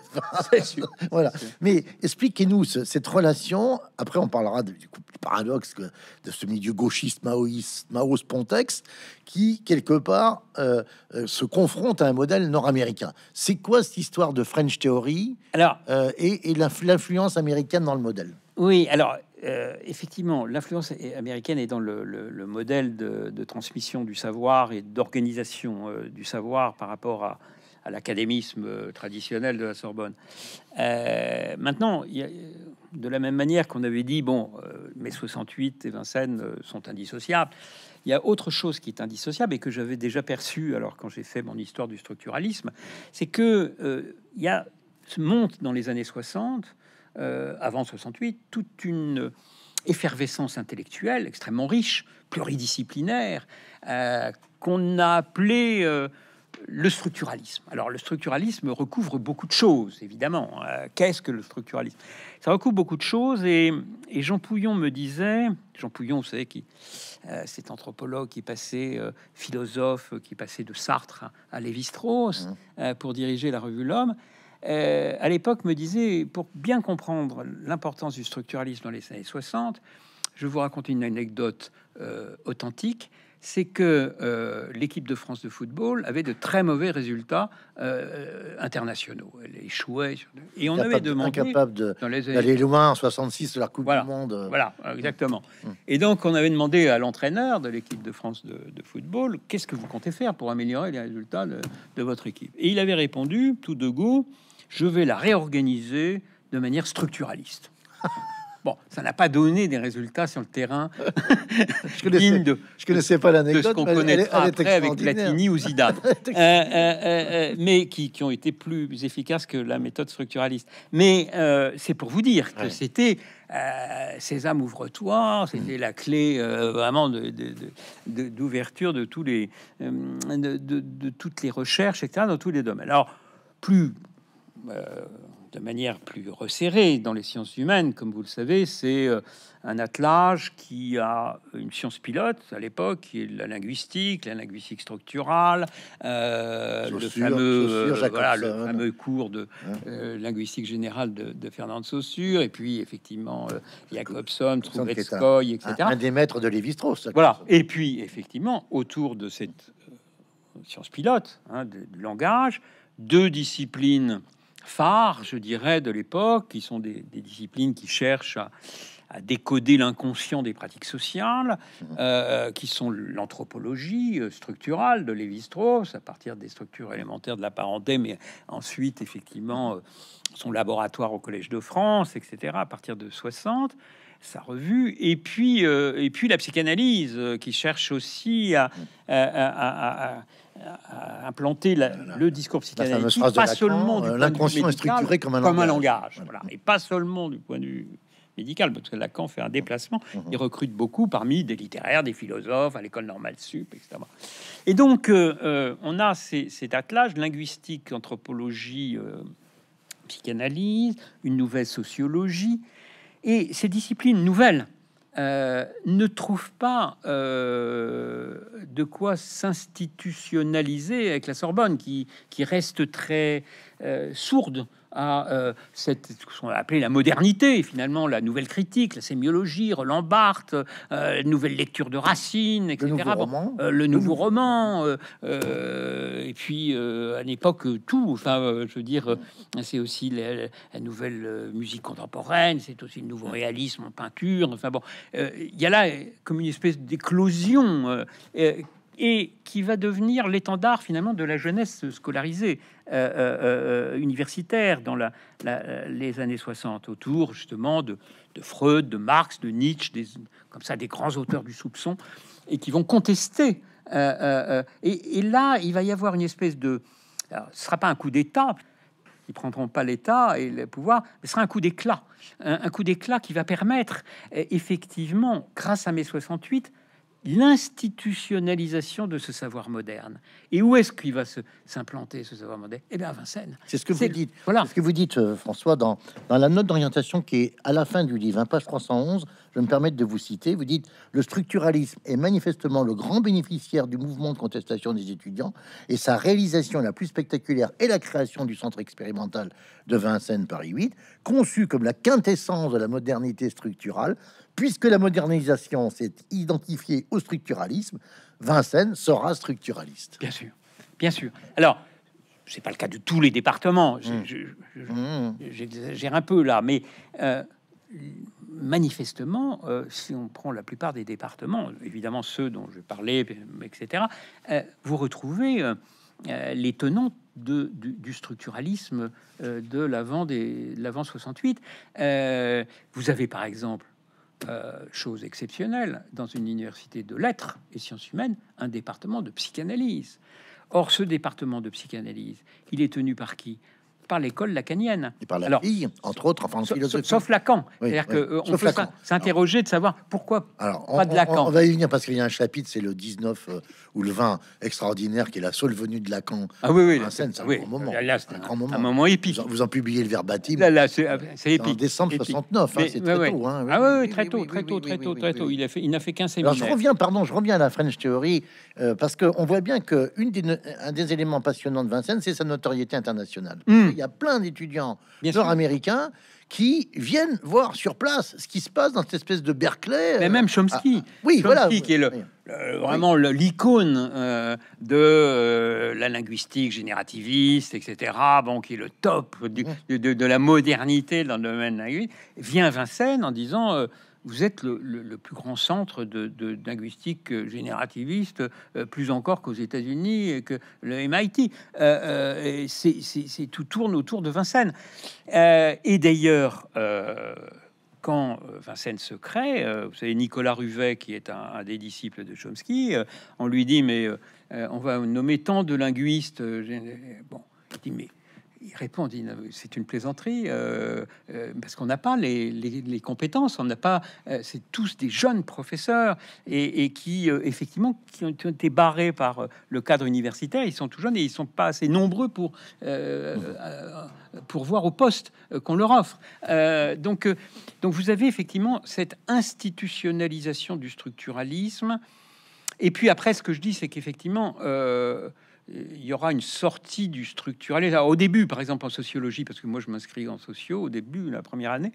A: voilà. Mais expliquez-nous cette relation. Après, on parlera du couple paradoxe de ce milieu gauchiste maoïste, Mao Pontex, qui, quelque part, euh, euh, se confronte à un modèle nord-américain. C'est quoi cette histoire de French Theory alors, euh, et, l'influence américaine dans le modèle
B: Oui, alors, effectivement, l'influence américaine est dans le, modèle de, transmission du savoir et d'organisation du savoir par rapport à, l'académisme traditionnel de la Sorbonne. maintenant, y a, de la même manière qu'on avait dit, bon, euh, mais 68 et Vincennes euh, sont indissociables, il y a autre chose qui est indissociable et que j'avais déjà perçu alors quand j'ai fait mon histoire du structuralisme, c'est que euh, il y a se monte dans les années 60, avant 68, toute une effervescence intellectuelle extrêmement riche, pluridisciplinaire, qu'on a appelée le structuralisme. Alors le structuralisme recouvre beaucoup de choses, évidemment. Hein. Qu'est-ce que le structuralisme Ça recouvre beaucoup de choses. Et, Jean Pouillon me disait, Jean Pouillon, vous savez qui, euh, cet anthropologue qui passait euh, philosophe, euh, qui passait de Sartre à, Lévi-Strauss mmh. pour diriger la revue L'Homme. à l'époque, me disait pour bien comprendre l'importance du structuralisme dans les années 60, je vous raconte une anecdote authentique c'est que euh, l'équipe de France de football avait de très mauvais résultats euh, internationaux. Elle échouait. Et on avait demandé... Incapable
A: d'aller loin en 66 de la Coupe du Monde. Euh. Voilà, exactement.
B: Mmh. Mmh. Et donc, on avait demandé à l'entraîneur de l'équipe de France de, football, qu'est-ce que vous comptez faire pour améliorer les résultats de, de votre équipe Et il avait répondu, tout de go, je vais la réorganiser de manière structuraliste. Bon, ça n'a pas donné des résultats sur le terrain je connaissais, sais pas l'anecdote, de ce qu'on connaît avec Platini ou Zidane, euh, euh, euh, mais qui, qui, ont été plus efficaces que la méthode structuraliste. Mais c'est pour vous dire que c'était euh, Sésame ouvre-toi, c'était mm. la clé vraiment de, d'ouverture de, tous les de, toutes les recherches, etc., dans tous les domaines. Alors, plus euh, de manière plus resserrée dans les sciences humaines, comme vous le savez, c'est euh, un attelage qui a une science pilote à l'époque, qui la linguistique, la linguistique structurale, euh, le, fameux, cours de hein. linguistique générale de, de Saussure, et puis effectivement Jacobson, Trubetskoy, etc. Un, des
A: maîtres de Lévi-Strauss.
B: Voilà, et puis effectivement, autour de cette science pilote hein, du langage, deux disciplines phares, je dirais, de l'époque, qui sont des, disciplines qui cherchent à, décoder l'inconscient des pratiques sociales, mmh. euh, qui sont l'anthropologie euh, structurale de Lévi-Strauss, à partir des structures élémentaires de la parenté, mais ensuite, effectivement, euh, son laboratoire au Collège de France, etc., à partir de 60 sa revue, et puis, et puis la psychanalyse, qui cherche aussi à mmh à implanter le discours psychanalytique, pas seulement du euh, l'inconscient est structuré comme un comme langage, un langage voilà. et pas seulement du point de vue médical, parce que Lacan fait un déplacement, il recrute beaucoup parmi des littéraires, des philosophes, à l'école normale sup, etc. Et donc, euh, euh, on a ces, cet attelage linguistique, anthropologie, psychanalyse, une nouvelle sociologie, et ces disciplines nouvelles euh, ne trouve pas euh, de quoi s'institutionnaliser avec la Sorbonne, qui, reste très euh, sourde à euh, cette, ce qu'on a appelé la modernité, finalement, la nouvelle critique, la sémiologie, Roland Barthes, euh, nouvelle lecture de Racine, etc. Euh, le nouveau roman, le nouveau roman et puis à l'époque, tout. Enfin, je veux dire, c'est aussi la, nouvelle musique contemporaine, c'est aussi le nouveau réalisme en peinture. Enfin bon, il y a là comme une espèce d'éclosion et qui va devenir l'étendard finalement de la jeunesse scolarisée euh, euh, euh, universitaire dans les années 60, autour justement de, Freud, de Marx, de Nietzsche, des, comme ça des grands auteurs du soupçon, et qui vont contester. et, là, il va y avoir une espèce de... ce sera pas un coup d'État, ils prendront pas l'État et le pouvoir, mais ce sera un coup d'éclat, un coup d'éclat qui va permettre effectivement, grâce à mai 68, l'institutionnalisation de ce savoir moderne. Et où est-ce qu'il va s'implanter, ce savoir moderne Eh bien, à Vincennes.
A: C'est ce que vous dites. Voilà. Ce que vous dites, euh, François, dans, la note d'orientation qui est à la fin du livre, hein, page 311, je me permettre de vous citer, vous dites « Le structuralisme est manifestement le grand bénéficiaire du mouvement de contestation des étudiants et sa réalisation la plus spectaculaire est la création du centre expérimental de Vincennes Paris 8, conçu comme la quintessence de la modernité structurale, puisque la modernisation s'est identifiée au structuralisme, Vincennes sera structuraliste. » Bien sûr, bien sûr. Alors c'est pas le cas de
B: tous les départements. Mmh. Mmh. J'exagère un peu là, mais euh, manifestement, euh, si on prend la plupart des départements, évidemment ceux dont je parlais, etc., euh, vous retrouvez euh, les tenants du, structuralisme de l'avant des l'avant 68. vous avez par exemple, chose exceptionnelle, dans une université de lettres et sciences humaines, un département de psychanalyse. Or, ce département de psychanalyse, il est tenu par qui par l'école lacanienne. Et par la Alors, entre autres, enfin, en Sauf Lacan. C'est-à-dire qu'on euh, peut s'interroger de savoir pourquoi
A: Alors, on, pas de Lacan. On, va y venir parce qu'il y a un chapitre, c'est le 19 euh, ou le 20 extraordinaire, qui est la seule venue de Lacan. Ah oui, oui. C'est un, oui, moment. un, grand moment. Un moment épique. Vous en, publiez le verbatim. Là, là c'est euh, épique. En décembre 69, hein, c'est très tôt. Hein.
B: ah oui, très tôt, très tôt, très tôt, très tôt. Il n'a fait qu'un séminaire. je reviens,
A: pardon, je reviens à la French Theory euh, parce qu'on voit bien que une des, éléments passionnants de Vincennes, c'est sa notoriété internationale. Hmm. Il y a plein d'étudiants nord-américains qui viennent voir sur place ce qui se passe dans cette espèce de Berkeley. Mais même euh, Chomsky, oui, voilà. qui
B: est le, vraiment l'icône euh, de la linguistique générativiste, etc. Bon, qui est le top de, la modernité dans le domaine linguistique, vient à Vincennes en disant vous êtes le, le, plus grand centre de, linguistique générativiste, euh, plus encore qu'aux États-Unis et que le MIT. Euh, euh, c'est, tout tourne autour de Vincennes. et d'ailleurs, quand Vincennes se crée, vous savez, Nicolas Ruvet, qui est un, un des disciples de Chomsky, on lui dit Mais on va nommer tant de linguistes. bon, il dit Mais il c'est une plaisanterie euh, euh, parce qu'on n'a pas les, compétences, on n'a pas, euh, c'est tous des jeunes professeurs et, qui effectivement qui ont été barrés par le cadre universitaire, ils sont tout jeunes et ils sont pas assez nombreux pour pour voir au poste qu'on leur offre. donc donc vous avez effectivement cette institutionnalisation du structuralisme. Et puis après, ce que je dis, c'est qu'effectivement, il y aura une sortie du structuralisme. au début, par exemple, en sociologie, parce que moi je m'inscris en sociaux au début, la première année,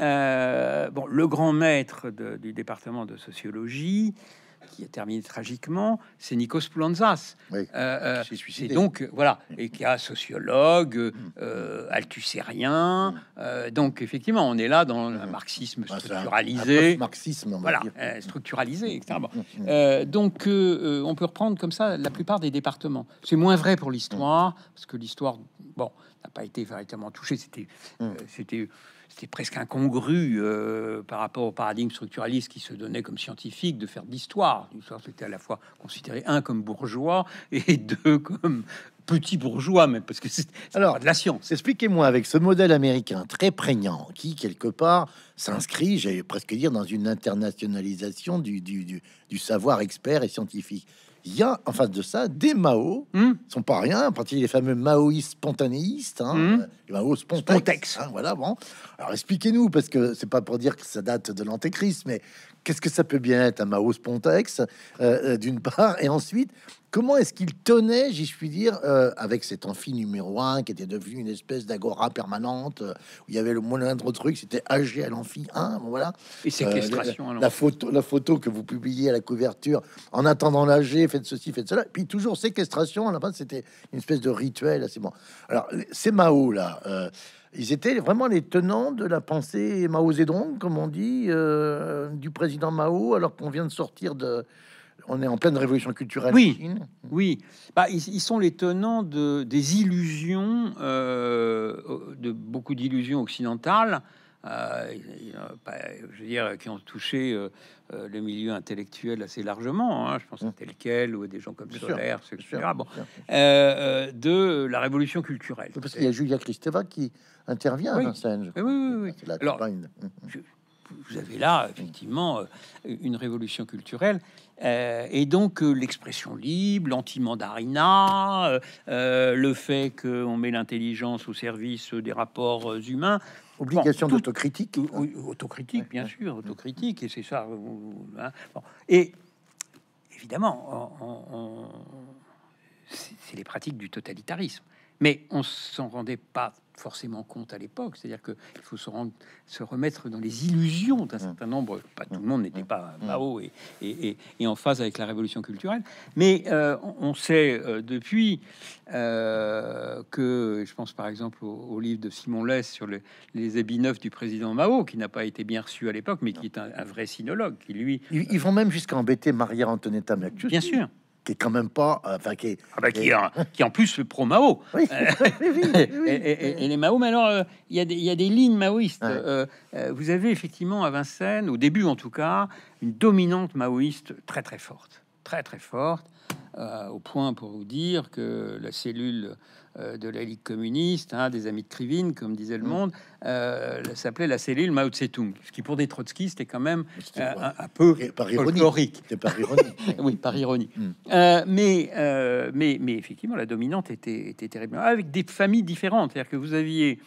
B: euh, bon, le grand maître du département de sociologie, qui a terminé tragiquement, c'est Nikos Pulanzas. Oui, euh, euh c'est donc euh, voilà et qui a sociologue, euh, mm. althusserien. Mm. Euh, donc effectivement, on est là dans un marxisme structuralisé, un marxisme, voilà, structuralisé, etc. Mm, donc on peut reprendre comme ça la plupart des départements. C'est moins vrai pour l'histoire parce que l'histoire, bon, n'a pas été véritablement touchée. C'était, c'était c'était presque incongru euh, par rapport au paradigme structuraliste qui se donnait comme scientifique de faire d'histoire. L'histoire, c'était à la fois
A: considéré, un, comme bourgeois et deux, comme petit bourgeois, même, parce que c'est alors de la science. Expliquez-moi, avec ce modèle américain très prégnant, qui, quelque part, s'inscrit, j'allais presque dire, dans une internationalisation du, du, du, du savoir expert et scientifique, il y a en face de ça des Mao, ne hmm. sont pas rien, en particulier les fameux maoïstes spontanéistes, hein. hmm. les Mao spontex, hein, voilà, bon. Alors expliquez-nous, parce que c'est pas pour dire que ça date de l'antéchrist, mais qu'est-ce que ça peut bien être un Mao spontex, euh, euh, d'une part, et ensuite, Comment est-ce qu'il tenait, j'y suis dire, euh, avec cet amphi numéro un qui était devenu une espèce d'agora permanente, euh, où il y avait le moindre truc, c'était âgé à l'amphi 1, voilà. Et euh, séquestration la, photo, la photo que vous publiez à la couverture, en attendant l'âgé, faites ceci, faites cela, puis toujours séquestration, à la fin c'était une espèce de rituel assez bon. Alors, c'est Mao là, ils étaient vraiment les tenants de la pensée Mao Zedong, comme on dit, du président Mao, alors qu'on vient de sortir de, on est en pleine révolution culturelle. Oui,
B: oui. Bah, ils, sont les tenants de, des illusions, euh, de beaucoup d'illusions occidentales. Euh, euh, bah, je veux dire, qui ont touché le milieu intellectuel assez largement, hein. je pense à mm. tel quel ou à des gens comme bien Solaire, etc. bon,
A: de la révolution culturelle. Parce qu'il y a Julia Kristeva qui intervient à Oui, oui, oui. Alors, mm, mm.
B: vous avez là effectivement une révolution culturelle euh, et donc euh, l'expression libre, l'anti-mandarina, euh, le fait qu'on met l'intelligence au service des rapports humains.
A: Obligation d'autocritique. Autocritique,
B: bien sûr, autocritique, et c'est ça. Hein. Et évidemment, c'est les pratiques du totalitarisme mais on s'en rendait pas forcément compte à l'époque. C'est-à-dire qu'il faut se, remettre dans les illusions d'un mmh. certain nombre. Pas tout le mmh. monde n'était mmh. pas Mao et, en phase avec la révolution culturelle. Mais euh, on sait euh, depuis euh, que, je pense par exemple au, livre de Simon Less sur les habits neufs du président Mao, qui n'a pas été bien reçu
A: à l'époque, mais qui est un, vrai sinologue, qui lui... Ils, vont même jusqu'à embêter Maria Antonietta Bien sûr qui est quand même pas, euh, enfin qui est, ah bah, qui, en plus le pro Mao. Oui, et, les
B: Mao, mais alors euh, il y, y, a des lignes maoïstes. Euh, vous avez effectivement à Vincennes, au début en tout cas, une dominante maoïste très très forte très très forte, euh, au point pour vous dire que la cellule euh, de la Ligue communiste, hein, des amis de Krivine, comme disait le mm. Monde, euh, s'appelait la cellule Mao Tse-tung, ce qui pour des trotskistes est quand même euh, un, peu par ironie. Par ironie. oui, par ironie. Mm. mais, mais, mais effectivement, la dominante était, était terrible, avec des familles différentes, c'est-à-dire que vous aviez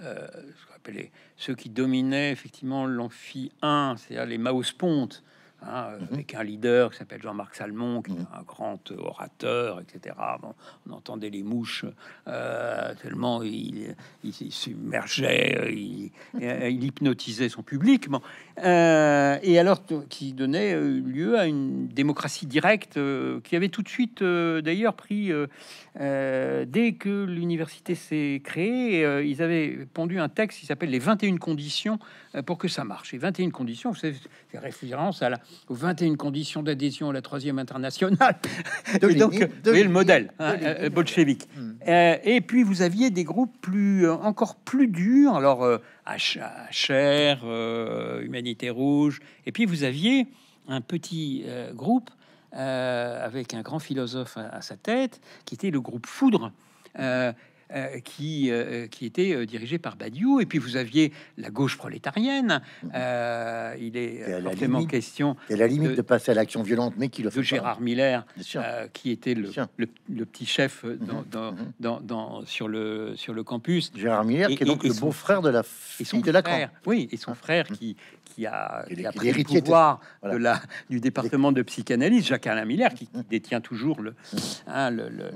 B: ce ceux qui dominaient effectivement l'amphi 1, c'est-à-dire les Mao Spontes, Hein, euh, mhm. avec un leader qui s'appelle Jean-Marc Salmon, qui est mhm. un grand euh, orateur, etc. on entendait les mouches euh, tellement il, submergeait, il, hypnotisait son public. et alors, qui donnait lieu à une démocratie directe qui avait tout de suite d'ailleurs pris, dès que l'université s'est créée, ils avaient pondu un texte qui s'appelle Les 21 conditions euh, pour que ça marche. Et 21 conditions, c'est référence à la, aux 21 conditions d'adhésion à la troisième internationale. donc, vous le modèle hein, euh, bolchevique. Hmm. Euh, et puis vous aviez des groupes plus, encore plus durs, alors euh, HR, Humanité Rouge, et puis vous aviez un petit groupe avec un grand philosophe à, sa tête, qui était le groupe Foudre. Euh, qui, euh, qui était euh, dirigé par Badiou. Et puis vous aviez la gauche prolétarienne. Mhm. il est, fortement
A: question. Et la limite de, passer à l'action violente, mais qui le fait. Gérard
B: Miller, qui était le, le, petit chef mhm. Mhm. dans, sur, le, sur le campus. Gérard Miller, qui est donc le beau-frère de la fille de la Oui, et son ah. frère qui il a, a le pouvoir la, du département de psychanalyse, Jacques-Alain Miller, qui, mm. détient toujours le, hein, de,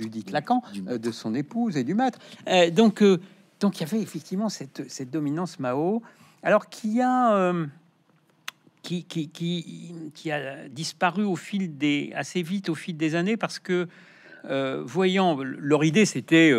B: Judith Lacan, de son épouse et du maître. Euh, donc, euh, donc il y avait effectivement cette, cette dominance Mao, alors qui a, euh, qui, a disparu au fil des, assez vite au fil des années, parce que voyant leur idée, c'était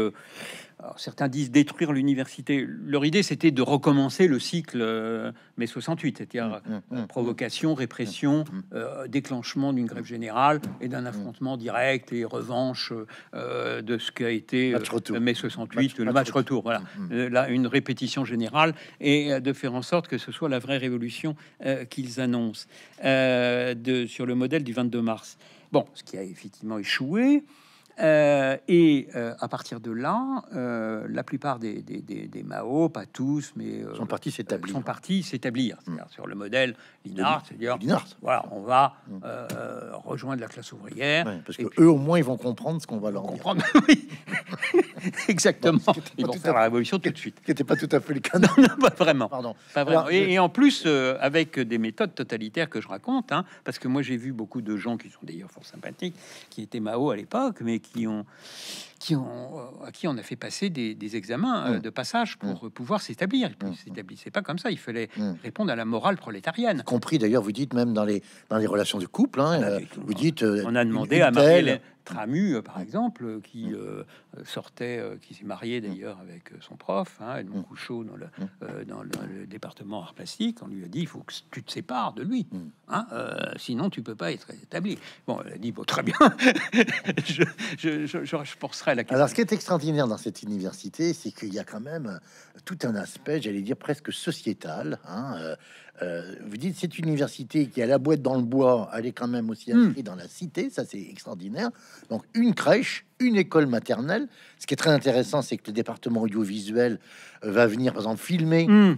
B: certains disent détruire l'université. Leur idée, c'était de recommencer le cycle euh, mai 68, c'est-à-dire mm, mm, mm, euh, provocation, répression, euh, déclenchement d'une grève générale et d'un affrontement direct et revanche de ce qui a été mai 68, le match, retour. Voilà, là, une répétition générale et de faire en sorte que ce soit la vraie révolution qu'ils annoncent sur le modèle du 22 mars. Bon, ce qui a effectivement échoué. Euh, et euh, à partir de là, euh, la plupart des, des, Mao, pas tous, mais sont partis s'établir. sont partis s'établir mm. sur le modèle Linard, c'est-à-dire voilà, on va mm. rejoindre la classe ouvrière. parce que eux,
A: au moins, ils vont comprendre ce qu'on va leur comprendre. dire. Exactement. Ils vont faire la révolution tout de suite. Qui n'était pas tout à fait le cas. Non, pas vraiment. Pardon. Pas vraiment. et,
B: en plus, euh, avec des méthodes totalitaires que je raconte, hein, parce que moi j'ai vu beaucoup de gens qui sont d'ailleurs fort sympathiques, qui étaient Mao à l'époque, mais qui ont qui ont, euh, à qui on a fait passer des, examens euh, mm. de passage pour mm. euh, pouvoir s'établir. Il ne mm. s'établissaient pas comme ça. Il fallait répondre à la morale prolétarienne. compris
A: d'ailleurs, vous dites même dans les, dans les relations de couple. Hein, vous dites. on a demandé à Marielle
B: Tramu, par exemple, qui sortait, qui s'est marié d'ailleurs avec son prof, hein, Edmond Couchot, dans le, dans le département art plastique. On lui a dit il faut que tu te sépares de lui. Hein, sinon, tu peux pas être établi. Bon, elle a dit bon, très bien. je, je,
A: je, je penserai alors, ce qui est extraordinaire dans cette université, c'est qu'il y a quand même euh, tout un aspect, j'allais dire presque sociétal. Hein, euh, euh, vous dites, cette université qui a la boîte dans le bois, elle est quand même aussi hmm. inscrite dans la cité, ça c'est extraordinaire. Donc, une crèche, une école maternelle. Ce qui est très intéressant, c'est que le département audiovisuel va venir, par exemple, filmer hmm.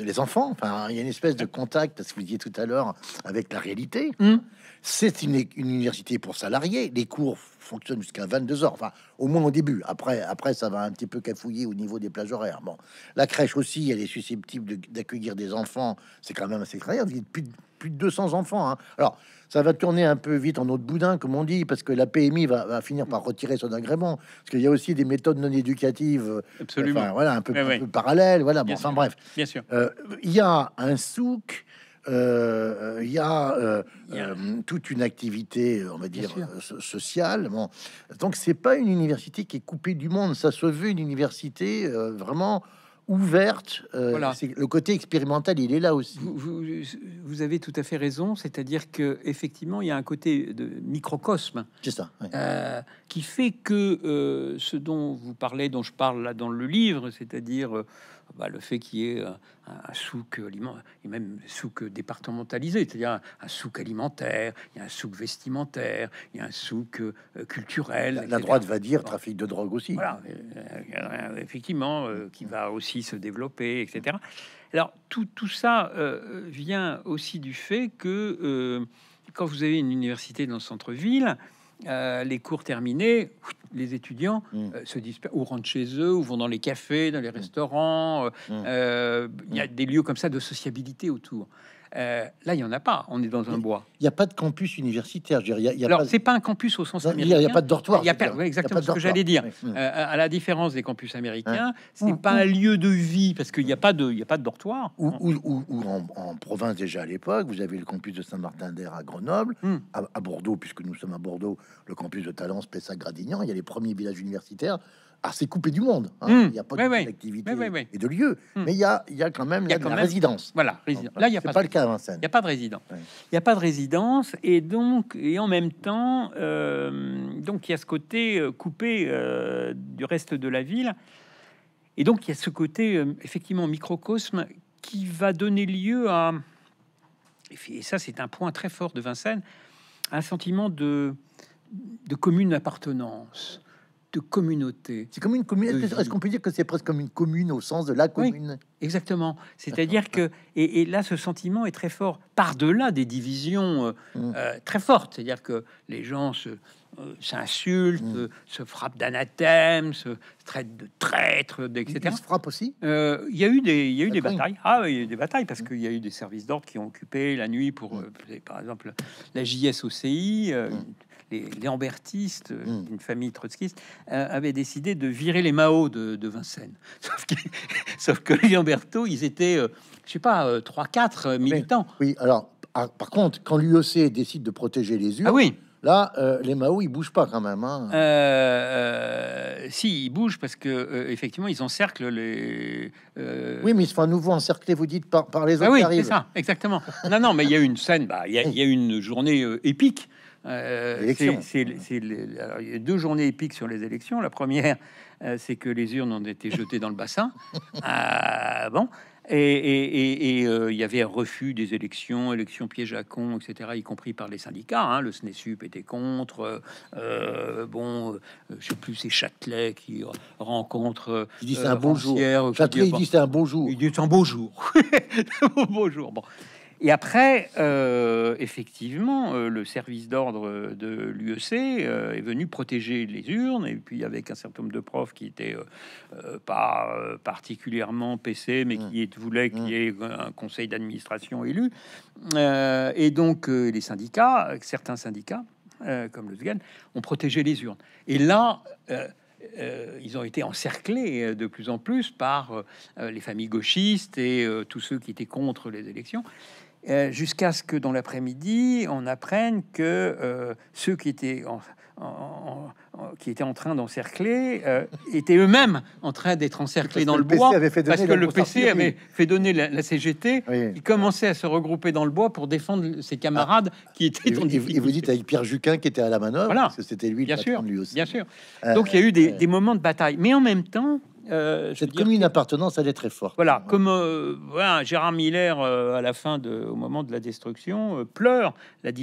A: les enfants. Enfin, il y a une espèce de contact, ce que vous disiez tout à l'heure, avec la réalité. Hmm. C'est une, université pour salariés. Les cours fonctionnent jusqu'à 22 h enfin, au moins au début. Après, après, ça va un petit peu cafouiller au niveau des plages horaires. Bon, la crèche aussi, elle est susceptible d'accueillir des enfants. C'est quand même assez extraordinaire. Il y a plus, de, 200 enfants. Hein. Alors, ça va tourner un peu vite en autre boudin, comme on dit, parce que la PMI va, finir par retirer son agrément. Parce qu'il y a aussi des méthodes non éducatives. Euh, Absolument. voilà, un peu, parallèle. parallèles. Voilà, bon, bref. Bien sûr. Euh, il y a un souk il euh, euh, y a euh, toute une activité, on va dire, sociale. Bon. Donc, c'est pas une université qui est coupée du monde. Ça se veut une université vraiment ouverte. Le côté expérimental, il est là aussi.
B: Vous, avez tout à fait raison, c'est-à-dire que effectivement, il y a un côté de microcosme ça, qui fait que ce dont vous parlez, dont je parle là dans le livre, c'est-à-dire bah, le fait qu'il y ait euh, un, souk souk et même souk départementalisé, c'est-à-dire un, souk alimentaire, il y a un souk vestimentaire, il y a un souk euh, culturel. La, droite va dire
A: trafic de drogue aussi. Voilà,
B: euh, effectivement, qui va aussi se développer, etc. Alors tout, tout ça vient aussi du fait que quand vous avez une université dans le centre-ville, euh, les cours terminés, les étudiants mm. euh, se dispersent, ou rentrent chez eux, ou vont dans les cafés, dans les mm. restaurants. Euh, mm. Il y a des lieux comme ça de sociabilité autour. Euh, là, il n'y en a pas. On est
A: dans un bois. Il n'y a pas de campus universitaire. Alors, pas... c'est pas un campus au sens américain. Il n'y a, pas de dortoir. y exactement ce que j'allais dire. Euh,
B: à la différence des campus américains, ce n'est pas un lieu
A: de vie parce qu'il n'y a pas de, il a pas de dortoir. Ou, en, province déjà à l'époque, vous avez le campus de Saint-Martin-d'Air à Grenoble, hmm. à, à, Bordeaux, puisque nous sommes à Bordeaux, le campus de Talence, Pessac, Gradignan. Il y a les premiers villages universitaires c'est coupé du monde. Hein. Hmm. Il n'y a pas d'activité et de lieu, hmm. mais il y a, quand même, y la résidence. Voilà, là, il n'y a pas, le cas à Vincennes. Il n'y a pas de résidence. Il
B: n'y a pas de résidence, et donc, et en même temps, euh, donc il y a ce côté euh, coupé euh, du reste de la ville, et donc il y a ce côté effectivement microcosme qui va donner lieu à, et ça, c'est un point très fort de Vincennes, un sentiment de, de commune appartenance communauté. C'est comme une commune Est-ce qu'on
A: peut dire que c'est presque comme une commune au sens de la commune
B: Exactement. C'est-à-dire que et, là, ce sentiment est très fort par-delà des divisions euh, hum. euh, très fortes. C'est-à-dire que les gens se euh, s'insultent, hum. se frappent d'anathèmes, se traitent de traîtres, etc. Ils se frappent aussi. Il y a eu des, il y a eu des batailles. Ah, il y a eu des batailles parce hum. qu'il y a eu des services d'ordre qui ont occupé la nuit pour, par exemple, la JSOCI les lambertistes, d'une euh, hmm. une famille trotskiste, euh, avaient décidé de virer les Mao de, Vincennes. Sauf que, sauf les Lamberto, ils étaient, euh, je sais pas, trois, quatre militants. oui, alors,
A: par contre, quand l'UEC décide de protéger les urnes, ah oui. Là, les Mao, ils bougent pas quand même. Hein.
B: si, ils bougent parce que effectivement, ils encerclent les.
A: Oui, mais ils se font à nouveau encercler. Vous dites par, les ah autres. oui, c'est ça,
B: exactement. non, non, mais il y a une scène. Bah, il y, y, a une journée épique euh, c'est, il y a deux journées épiques sur les élections. La première, euh, c'est que les urnes ont été jetées dans le bassin. Ah, bon. Et euh, il y avait un refus des élections, élections piège à con, etc., y compris par les syndicats. Hein. le SNESUP était contre. bon, je sais plus, c'est Châtelet qui rencontre. Il dit c'est un bonjour, Châtelet, il dit c'est un bonjour. – Il dit c'est un bonjour. Bon. Et après, euh, effectivement, euh, le service d'ordre de l'UEC euh, est venu protéger les urnes, et puis avec un certain nombre de profs qui n'étaient pas particulièrement PC, mais mmh. qui voulaient qu'il mmh. y ait un conseil d'administration élu. et donc, les syndicats, certains syndicats, comme le SGAN, ont protégé les urnes. Et là... ils ont été encerclés de plus en plus par les familles gauchistes et tous ceux qui étaient contre les élections. Euh, jusqu'à ce que dans l'après-midi, on apprenne que euh, ceux qui étaient en, qui étaient en train d'encercler euh, étaient eux-mêmes en train d'être encerclés dans le, bois parce que le PC avait fait donner la, CGT. Ils Il commençait à se regrouper dans le bois pour défendre ses
A: camarades ah. qui étaient en Et vous dites avec Pierre Juquin qui était à la manœuvre, voilà. c'était lui, bien sûr, lui aussi. Bien sûr. Donc il y a eu des moments de bataille, mais en même temps, euh, cette commune appartenance, elle est très forte. Voilà,
B: comme euh, Gérard Miller, euh, à la fin de, au moment de la destruction, pleure. La mm.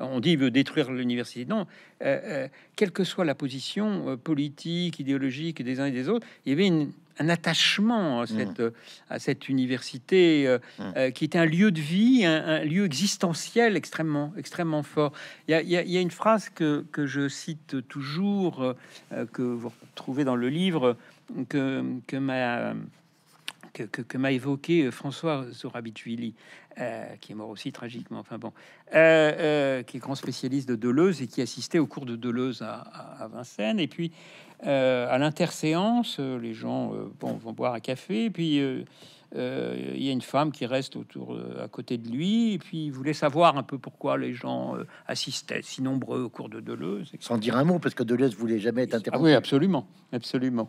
B: On dit qu'il veut détruire l'université. Non, quelle que soit la position politique, idéologique des uns et des autres, il y avait un attachement à mm. cette, université mm. qui était un lieu de vie, un, lieu existentiel extrêmement, extrêmement fort. Il y, a, une phrase que, je cite toujours, que vous retrouvez dans le livre que, m'a que, que, m'a évoqué euh, François zorabit euh, qui est mort aussi tragiquement, enfin bon, euh, euh, qui est grand spécialiste de Deleuze et qui assistait au cours de Deleuze à, Vincennes. Et puis à l'interséance, les gens vont boire un café, et puis euh, il y a une femme qui reste autour euh, à côté de lui, et puis il voulait savoir un peu pourquoi les gens euh, assistaient si nombreux au cours de Deleuze.
A: Sans dire un mot, parce que Deleuze voulait jamais être ah interrompu. oui, absolument,
B: absolument,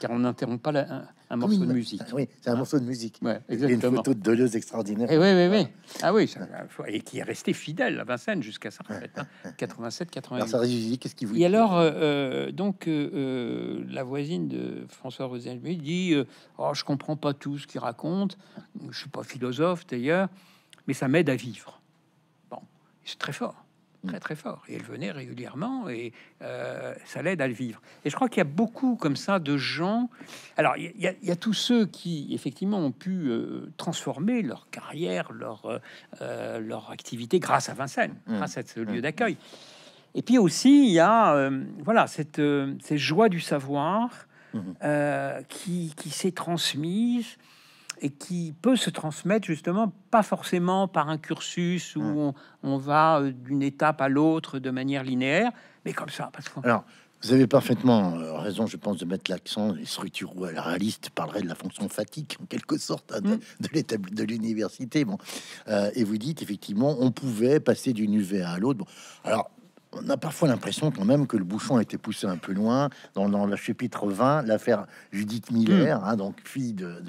B: car on n'interrompt pas la,
A: un ah ah. morceau de musique. Oui, c'est un morceau de musique. Une photo de extraordinaire. Et eh
B: Ah oui, et qui est resté fidèle à Vincennes jusqu'à ça. 87, 88.
A: Qu'est-ce qu'il vous dit Et alors, euh,
B: euh, donc, euh, la voisine de François Rosenbury dit euh, Oh, je comprends pas tout ce qu'il raconte. Je suis pas philosophe d'ailleurs, mais ça m'aide à vivre. Bon, c'est très fort très mm. très fort. Et elle venait régulièrement et euh, ça l'aide à le vivre. Et je crois qu'il y a beaucoup comme ça de gens. Alors il y, a tous ceux qui effectivement ont pu euh, transformer leur carrière, leur, euh, leur activité grâce à Vincennes, mm. grâce à ce mm. lieu d'accueil. Et puis aussi il y a voilà cette, joie du savoir mm-hmm. qui, qui s'est transmise et qui peut se transmettre justement pas forcément par un cursus où hmm. on, va euh, d'une étape à l'autre de manière linéaire, mais comme ça. Parce
A: Alors, vous avez parfaitement euh, raison, je pense, de mettre l'accent. Les structures réaliste parlerait de la fonction fatigue, en quelque sorte, hein, de hmm. de, de l'université. Bon. Euh, et vous dites, effectivement, on pouvait passer d'une UV à l'autre. Bon. Alors, on a parfois l'impression quand même que le bouchon a été poussé un peu loin dans, le chapitre 20, l'affaire Judith Miller, mm. hein, donc fille de,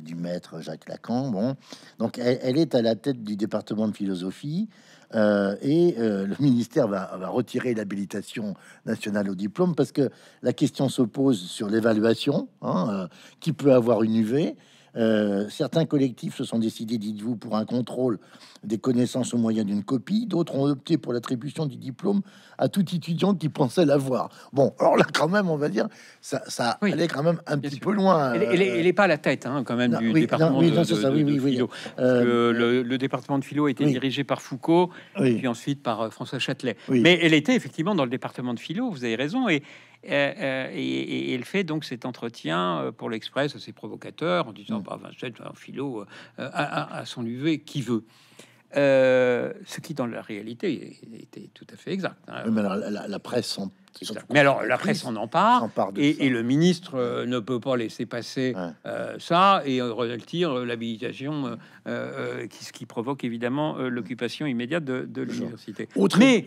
A: du maître Jacques Lacan. Bon, donc elle, est à la tête du département de philosophie euh, et euh, le ministère va, retirer l'habilitation nationale au diplôme parce que la question se pose sur l'évaluation hein, euh, qui peut avoir une UV euh, certains collectifs se sont décidés, dites-vous, pour un contrôle des connaissances au moyen d'une copie. D'autres ont opté pour l'attribution du diplôme à tout étudiant qui pensait l'avoir. Bon, alors là, quand même, on va dire, ça, ça allait quand même un petit peu loin. Elle n'est
B: euh, pas à la tête, hein, quand même, du oui, département de, oui, philo. Euh, le, département de philo a été dirigé par Foucault, et puis ensuite par François Châtelet. Mais elle était effectivement dans le département de philo, vous avez raison, et euh, et, et, elle fait donc cet entretien euh, pour l'Express assez provocateur en disant par mm. bah, 27 un philo euh, à, son UV qui veut. ce qui, dans la réalité, était tout à fait exact. mais alors, la,
A: presse en... Mais
B: alors, la presse en empare, et, le ministre ne peut pas laisser passer ça et retire l'habilitation, qui, ce qui provoque évidemment l'occupation immédiate de, l'université. Mais,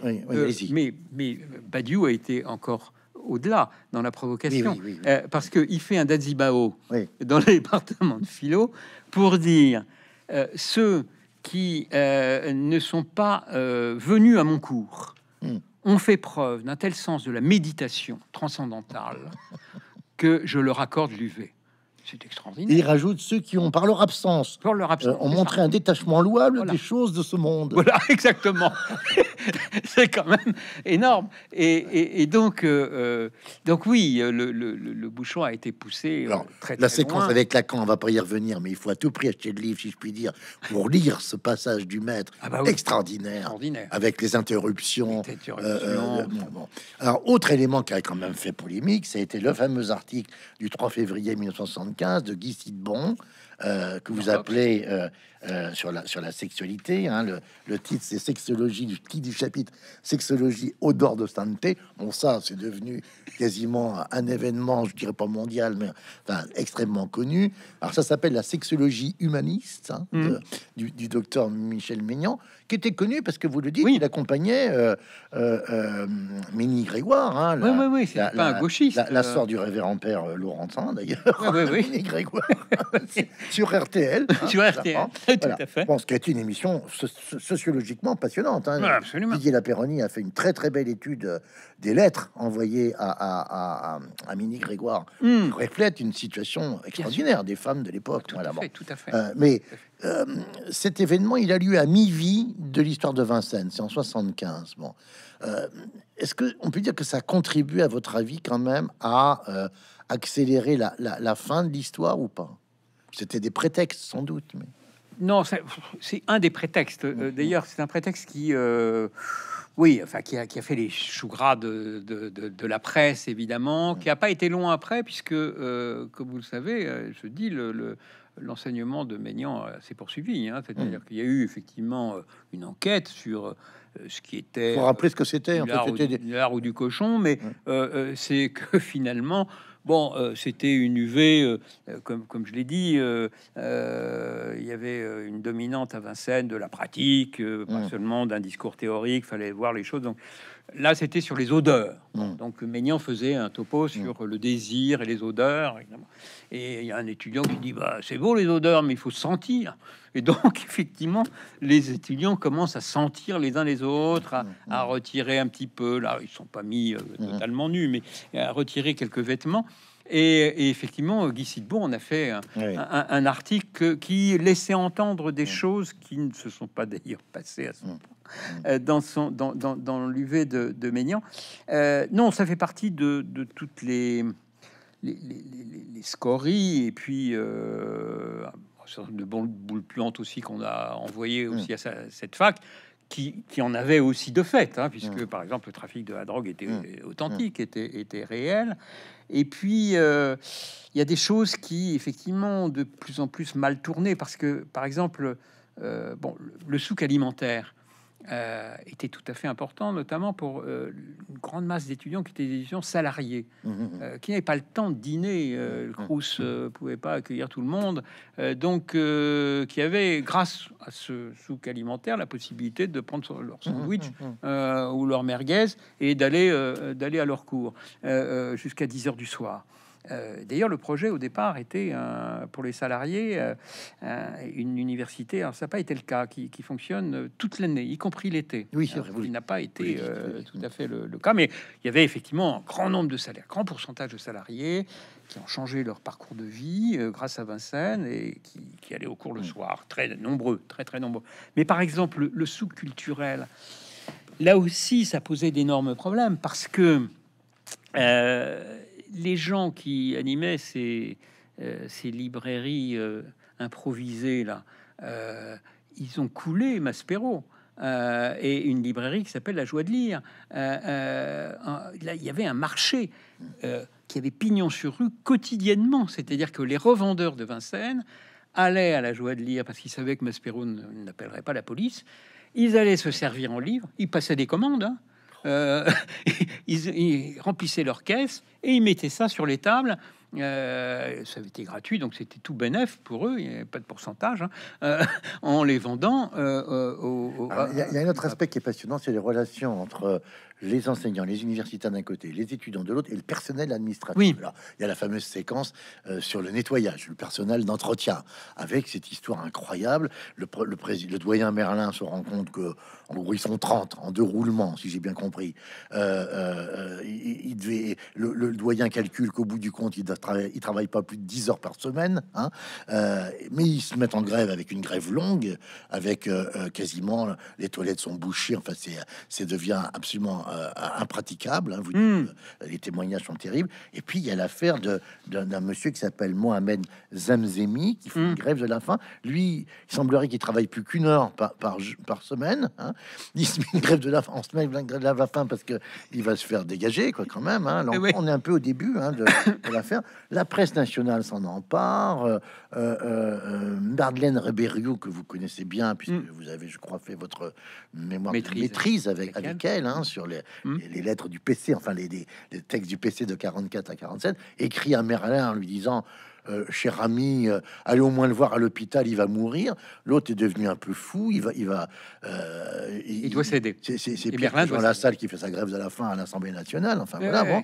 B: mais, mais Badiou a été encore au-delà dans la provocation, euh, parce qu'il fait un dazibao dans le département de philo pour dire euh, ceux qui euh, ne sont pas venus à mon cours hmm. ont fait preuve d'un tel sens de la méditation transcendantale que je leur accorde l'UV. C'est extraordinaire. Et il rajoute
A: ceux qui ont, par leur absence, leur absence euh, ont montré un détachement louable des choses de ce monde.
B: Voilà, exactement. c'est quand même énorme. Et, donc, euh, euh, donc oui, le, bouchon a été poussé. Alors, très, la séquence avec
A: Lacan, on va pas y revenir, mais il faut à tout prix acheter le livre, si je puis dire, pour lire ce passage du maître ah bah extraordinaire, avec les interruptions. Alors, autre élément qui a quand même fait polémique, ça a été le fameux article du 3 février 1975 1975 de Guy Sidebon, euh, que vous appelez euh, euh, sur, la, sur la sexualité. Hein, le, le, titre, c'est Sexologie, du titre du chapitre Sexologie odeur de santé. Bon, ça, c'est devenu quasiment un événement, je dirais pas mondial, mais extrêmement connu. Alors, ça s'appelle la sexologie humaniste hein, mm. du, docteur Michel Maignan, qui était connu parce que vous le dites, il accompagnait euh, euh, euh Grégoire. Hein, la, oui, oui, oui, c'est pas un gauchiste. La, soeur du révérend père Laurentin, d'ailleurs. Oui, oui, oui. sur RTL. sur RTL. Je pense à est une émission sociologiquement passionnante. Hein. Didier Laperroni a fait une très très belle étude euh, des lettres envoyées à, à, Mini Grégoire, hmm. qui reflète une situation extraordinaire des femmes de l'époque. Tout, à fait. Euh, mais euh, cet événement, il a lieu à mi-vie de l'histoire de Vincennes, c'est en 75. Bon. Est-ce que on peut dire que ça contribue, à votre avis, quand même, à accélérer la, la fin de l'histoire ou pas C'était des prétextes, sans doute. Mais...
B: Non, c'est un des prétextes. Euh, mhm. D'ailleurs, c'est un prétexte qui, euh, oui, enfin, qui a, fait les choux gras de, la presse, évidemment, qui n'a pas été long après, puisque, euh, comme vous le savez, je dis, le, l'enseignement de Maignan s'est poursuivi. Hein, mhm. C'est-à-dire qu'il y a eu effectivement une enquête sur ce qui était. Faut rappeler ce que c'était. un du, ou du cochon, mais c'est que finalement, Bon, euh, c'était une UV, euh, comme, je l'ai dit, euh, il y avait une dominante à Vincennes de la pratique, pas mm. seulement d'un discours théorique, fallait voir les choses. Donc, Là, c'était sur les odeurs. Hmm. Donc, Ménian faisait un topo hmm. sur le désir et les odeurs. Et il y a un étudiant qui dit bah, C'est beau les odeurs, mais il faut sentir. Et donc, effectivement, les étudiants commencent à sentir les uns les autres, à, hmm. retirer un petit peu. Là, ils sont pas mis euh, totalement nus, mais à retirer quelques vêtements. Et, effectivement, Guy Sidbon on a fait un, article qui laissait entendre des mm. choses qui ne se sont pas d'ailleurs passées à mm. Mm. Euh, son dans son dans, l'UV de, de euh, non, ça fait partie de, toutes les les, scories et puis euh, de bons boules plantes aussi qu'on a envoyé aussi à cette fac qui, en avait aussi de fait, hein, puisque mm. par exemple le trafic de la drogue était mm. euh, authentique, mm. était, réel. Et puis euh, il y a des choses qui effectivement de plus en plus mal tournées, parce que par exemple, euh, bon, le souk alimentaire, euh, était tout à fait important, notamment pour euh, une grande masse d'étudiants qui étaient des étudiants salariés, mmh, mmh, mmh. Euh, qui n'avaient pas le temps de dîner. le Crous ne pouvait pas accueillir tout le monde, donc qui avaient, grâce à ce souk alimentaire, la possibilité de prendre leur sandwich ou leur merguez et d'aller d'aller à leur cours jusqu'à 10 heures du soir. Euh, d'ailleurs, le projet au départ était euh, pour les salariés euh, une université. Alors, ça n'a pas été le cas, qui, fonctionne toute l'année, y compris l'été. Oui, c'est il n'a pas été tout à fait le, cas, mais il y avait effectivement un grand nombre de salariés, un grand pourcentage de salariés qui ont changé leur parcours de vie grâce à Vincennes et qui, qui allaient au cours le mm. soir, très nombreux, très très nombreux. Mais par exemple, le, le sous-culturel, là aussi, ça posait d'énormes problèmes parce que les gens qui animaient ces, euh, librairies euh, improvisées là, euh, ils ont coulé Maspero. et une librairie qui s'appelle La Joie de lire. il y avait un marché qui avait pignon sur rue quotidiennement. C'est-à-dire que les revendeurs de Vincennes allaient à La Joie de lire parce qu'ils savaient que Maspero n'appellerait pas la police. Ils allaient se servir en livre. Ils passaient des commandes. Hein. Euh, ils, remplissaient leurs caisses et ils mettaient ça sur les tables. Euh, ça avait été gratuit, donc c'était tout bénéf pour eux, il n'y avait pas de pourcentage, hein, euh, en les vendant. Il y, a
A: un autre aspect qui est passionnant, c'est les relations entre les enseignants, les universitaires d'un côté, les étudiants de l'autre et le personnel administratif. Oui. il y a la fameuse séquence euh, sur le nettoyage, le personnel d'entretien, avec cette histoire incroyable. Le, le, le, doyen Merlin se rend compte que, en gros, ils sont 30 en deux roulements, si j'ai bien compris. Euh, euh, il, devait, le, doyen calcule qu'au bout du compte, il ne travaille, travaille, pas plus de 10 heures par semaine. Hein, mais ils se mettent en grève avec une grève longue, avec quasiment les toilettes sont bouchées. Enfin, c'est devient absolument euh, impraticable. impraticables. Hein, vous hmm. les témoignages sont terribles. Et puis il y a l'affaire d'un monsieur qui s'appelle Mohamed Zamzemi qui fait une hmm. grève de la faim. Lui, il semblerait qu'il travaille plus qu'une heure par, semaine. Hein. Il grèves de la faim, en semaine, de la faim parce que il va se faire dégager, quoi, quand même. Hein. Eh on est un peu au début hein, de, l'affaire. La presse nationale s'en empare. Euh, euh, Madeleine Reberiou, que vous connaissez bien, puisque hmm. vous avez, je crois, fait votre mémoire maîtrise, maîtrise avec, elle, sur les Hmm. les, lettres du PC, enfin les, textes du PC de 44 à 47, écrit à Merlin en lui disant euh, cher ami, euh, allez au moins le voir à l'hôpital, il va mourir. L'autre est devenu un peu fou, il va, il va, euh, il, doit céder. C'est Merlin dans la salle qui fait sa grève à la fin à l'Assemblée nationale. Enfin voilà,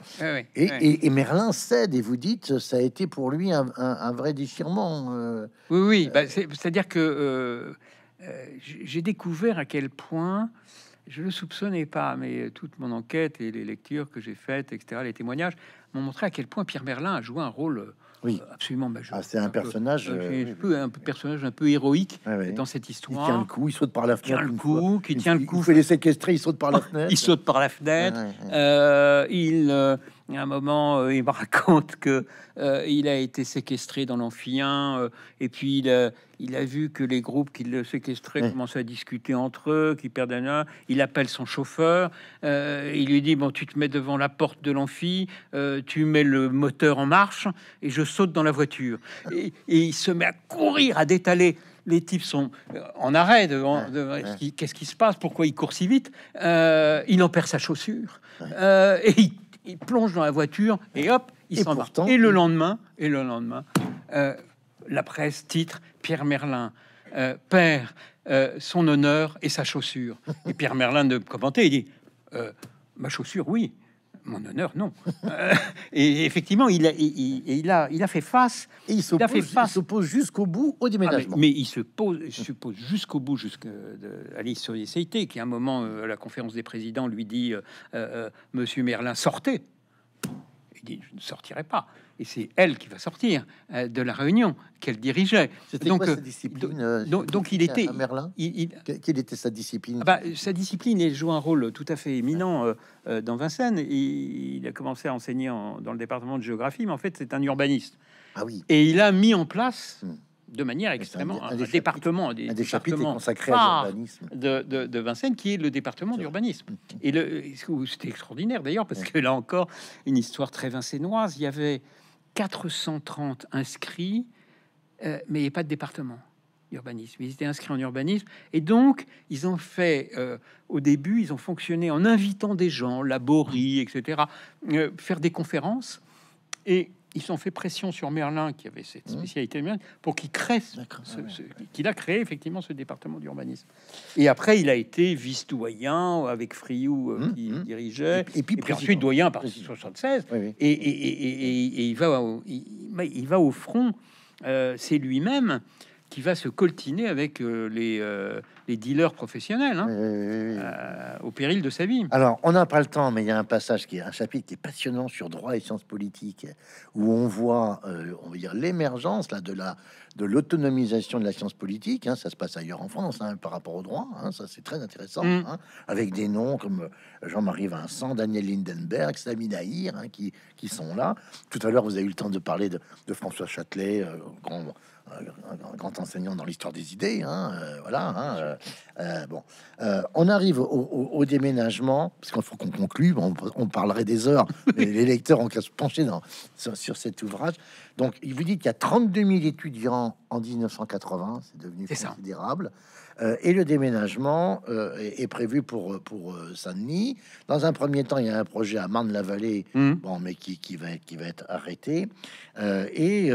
A: et, Merlin cède et vous dites, ça a été pour lui un, vrai déchirement.
B: oui, oui, bah, c'est-à-dire que j'ai découvert à quel point je le soupçonnais pas, mais euh, toute mon enquête et les lectures que j'ai faites, etc., les témoignages m'ont montré à quel point Pierre Merlin a joué un rôle euh,
A: oui. absolument majeur. Ah, c'est un, personnage, euh,
B: un, peu, personnage un peu héroïque dans cette histoire. Il tient le coup, il saute par la fenêtre. Il tient le coup, qui tient le coup. Il fait
A: les séquestrés, il saute par la fenêtre. il saute
B: par la fenêtre. il un moment, euh, il me raconte que euh, il a été séquestré dans l'amphien, euh, et puis il a, vu que les groupes qui le séquestraient commençaient à discuter entre eux, qui perdent un Il appelle son chauffeur, il lui dit bon, tu te mets devant la porte de l'amphi, tu mets le moteur en marche, et je saute dans la voiture. Et, il se met à courir, à détaler les types sont en arrêt devant. Qu'est-ce qui se passe Pourquoi il court si vite Il en perd sa chaussure et il il plonge dans la voiture et hop, il s'en va. Et le lendemain, et le lendemain, euh, la presse titre Pierre Merlin euh, perd euh, son honneur et sa chaussure. Et Pierre Merlin de commenter, il dit ma chaussure, oui, mon honneur, non. Euh, et effectivement, il a, il, a, il a fait face. Et il s'oppose, fait face.
A: jusqu'au bout au ah, déménagement. mais,
B: il se pose, pose jusqu'au bout, jusqu'à l'histoire CIT, qui à un moment, euh, à la conférence des présidents, lui dit euh, Monsieur Merlin, sortez. Il dit Je ne sortirai pas et c'est elle qui va sortir euh, de la réunion qu'elle dirigeait. Donc, euh, discipline, euh, donc, il était Merlin. Il, Quelle était sa discipline ah bah, Sa discipline, joue un rôle tout à fait éminent dans Vincennes. Il, a commencé à enseigner dans le département de géographie, mais en fait, c'est un urbaniste. Ah oui. Et il a mis en place. Hmm. de manière extrêmement un, département des, chapitres consacré à l'urbanisme de, Vincennes qui est le département d'urbanisme hmm. et le c'était extraordinaire d'ailleurs parce que là encore une histoire très vincénoise il y avait 430 inscrits, euh, mais il pas de département urbanisme. Ils étaient inscrits en urbanisme. Et donc, ils ont fait, euh, au début, ils ont fonctionné en invitant des gens, Laborie, etc., euh, faire des conférences. Et ils ont fait pression sur Merlin, qui avait cette mmh. spécialité, pour qu'il crée, ce, qu'il a créé effectivement ce département d'urbanisme. Et après, il a été vice-doyen avec Friou euh, mmh, qui mmh. dirigeait, et, puis, puis, ensuite doyen par 76. Et, il va, il, va au front. Euh, c'est lui-même qui va se coltiner avec euh, les, euh, les, dealers professionnels hein,
A: euh, au
B: péril de sa vie.
A: Alors, on n'a pas le temps, mais il y a un passage qui est un chapitre qui est passionnant sur droit et sciences politiques où on voit, on va dire, l'émergence là de de l'autonomisation de la science politique. Hein. ça se passe ailleurs en France hein, par rapport au droit. ça, c'est très intéressant mm. avec des noms comme Jean-Marie Vincent, Daniel Lindenberg, Sami Daïr qui, qui sont là. Tout à l'heure, vous avez eu le temps de parler de, de François Châtelet, grand un, grand enseignant dans l'histoire des idées. Hein, euh, voilà. Hein, euh, euh, bon, on arrive au, déménagement, parce qu'il faut qu'on conclue. On, parlerait des heures. mais les lecteurs ont qu'à se pencher dans, sur, cet ouvrage. Donc, il vous dit qu'il y a 32 000 étudiants en 1980. C'est devenu considérable. et le déménagement est, prévu pour, pour Saint-Denis. Dans un premier temps, il y a un projet à Marne-la-Vallée, mmh. bon, mais qui, qui, va, qui va être arrêté. et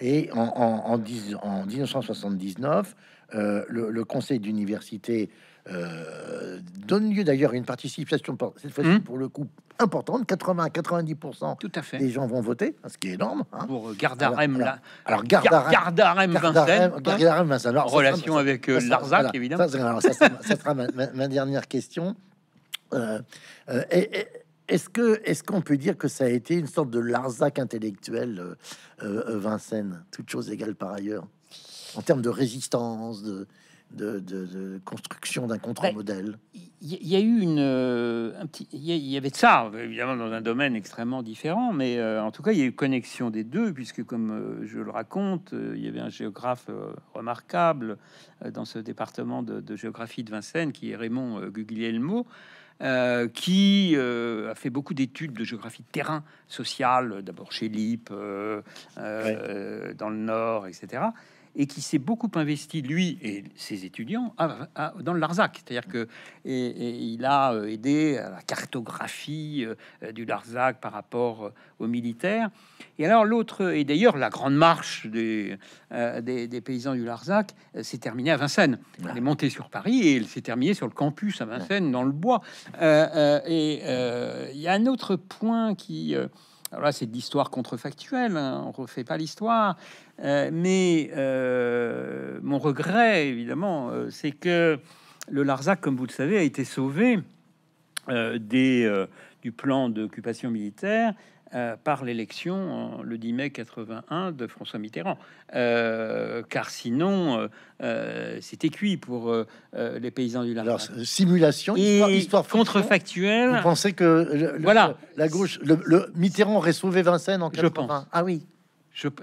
A: et en, en, en, 10, en 1979, euh, le, conseil d'université euh, donne lieu d'ailleurs une participation, cette fois-ci hum. pour le coup importante, 80-90% Tout à fait. des gens vont voter, hein, ce qui est énorme. Hein. Pour euh, Gardarem, alors, alors, Gardarem, Gardarem, Vincent, hein Vincent. relation avec Larzac, évidemment. Ça, sera ma, dernière question. et, est-ce que est-ce qu'on peut dire que ça a été une sorte de Larzac intellectuel, euh, euh, Vincennes, toutes choses égales par ailleurs, en termes de résistance, de, construction d'un contre-modèle ben,
B: Il y, a eu une. Euh, petit, il y, avait ça, évidemment, dans un domaine extrêmement différent, mais en tout cas, il y a eu connexion des deux, puisque, comme je le raconte, il y avait un géographe remarquable dans ce département de, de, géographie de Vincennes, qui est Raymond Guglielmo, euh, qui euh, a fait beaucoup d'études de géographie de terrain social, d'abord chez Lippe, euh, dans le Nord, etc et qui s'est beaucoup investi, lui et ses étudiants, dans le Larzac. C'est-à-dire que il a euh, aidé à la cartographie euh, du Larzac par rapport euh, aux militaires. Et alors l'autre, et d'ailleurs la grande marche des, des, paysans du Larzac s'est terminée à Vincennes. Elle ah. est montée sur Paris et elle s'est terminée sur le campus à ah. Vincennes, dans le bois. et il y a un autre point qui alors là, c'est de l'histoire contrefactuelle, hein, on refait pas l'histoire. Euh, mais euh, mon regret, évidemment, euh, c'est que le Larzac, comme vous le savez, a été sauvé des, du plan d'occupation militaire euh, par l'élection le 10 mai 81 de François Mitterrand. Euh, car sinon, euh, c'était cuit pour les paysans du Larzac. Alors,
A: simulation, histoire, contrefactuelle. Vous pensez que voilà. la gauche, le, Mitterrand aurait sauvé Vincennes en Je pense. Ah oui.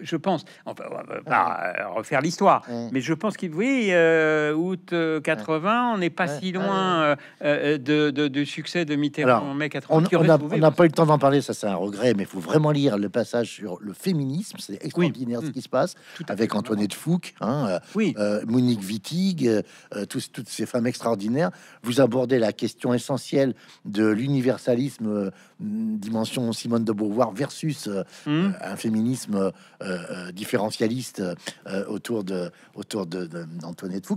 A: Je, pense, enfin, on va ah
B: refaire l'histoire, mais je pense qu'il, oui, euh, août 80, euh, on n'est pas si loin euh, de, du succès de Mitterrand en mai 80. On n'a
A: pas eu le temps d'en parler, ça c'est un regret, mais il faut vraiment lire le passage sur le féminisme, c'est extraordinaire ce mmh. qui se passe, avec Antoinette Fouque, hein, oui. Monique Wittig, tous, toutes ces femmes extraordinaires. Vous abordez la question essentielle de l'universalisme dimension Simone de Beauvoir versus euh, hmm. euh, un féminisme euh, différentialiste autour de autour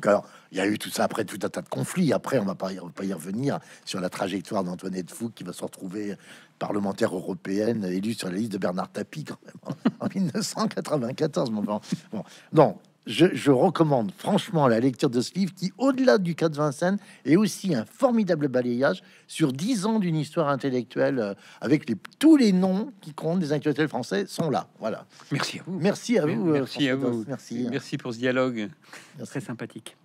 A: Alors, il y a eu tout ça après tout un tas de conflits. Après, on va pas, pas y revenir sur la trajectoire d'Antoinette Foucault qui va se retrouver parlementaire européenne élue sur la liste de Bernard Tapie quand même, en, 1994. Bon, bon. Non, je, recommande franchement la lecture de ce livre qui, au-delà du cas de Vincennes, est aussi un formidable balayage sur dix ans d'une histoire intellectuelle euh, avec tous les noms qui comptent des intellectuels français sont là. Voilà. Merci à vous. Merci à vous. Euh, Merci à vous. Merci.
B: Merci pour ce dialogue. Très sympathique.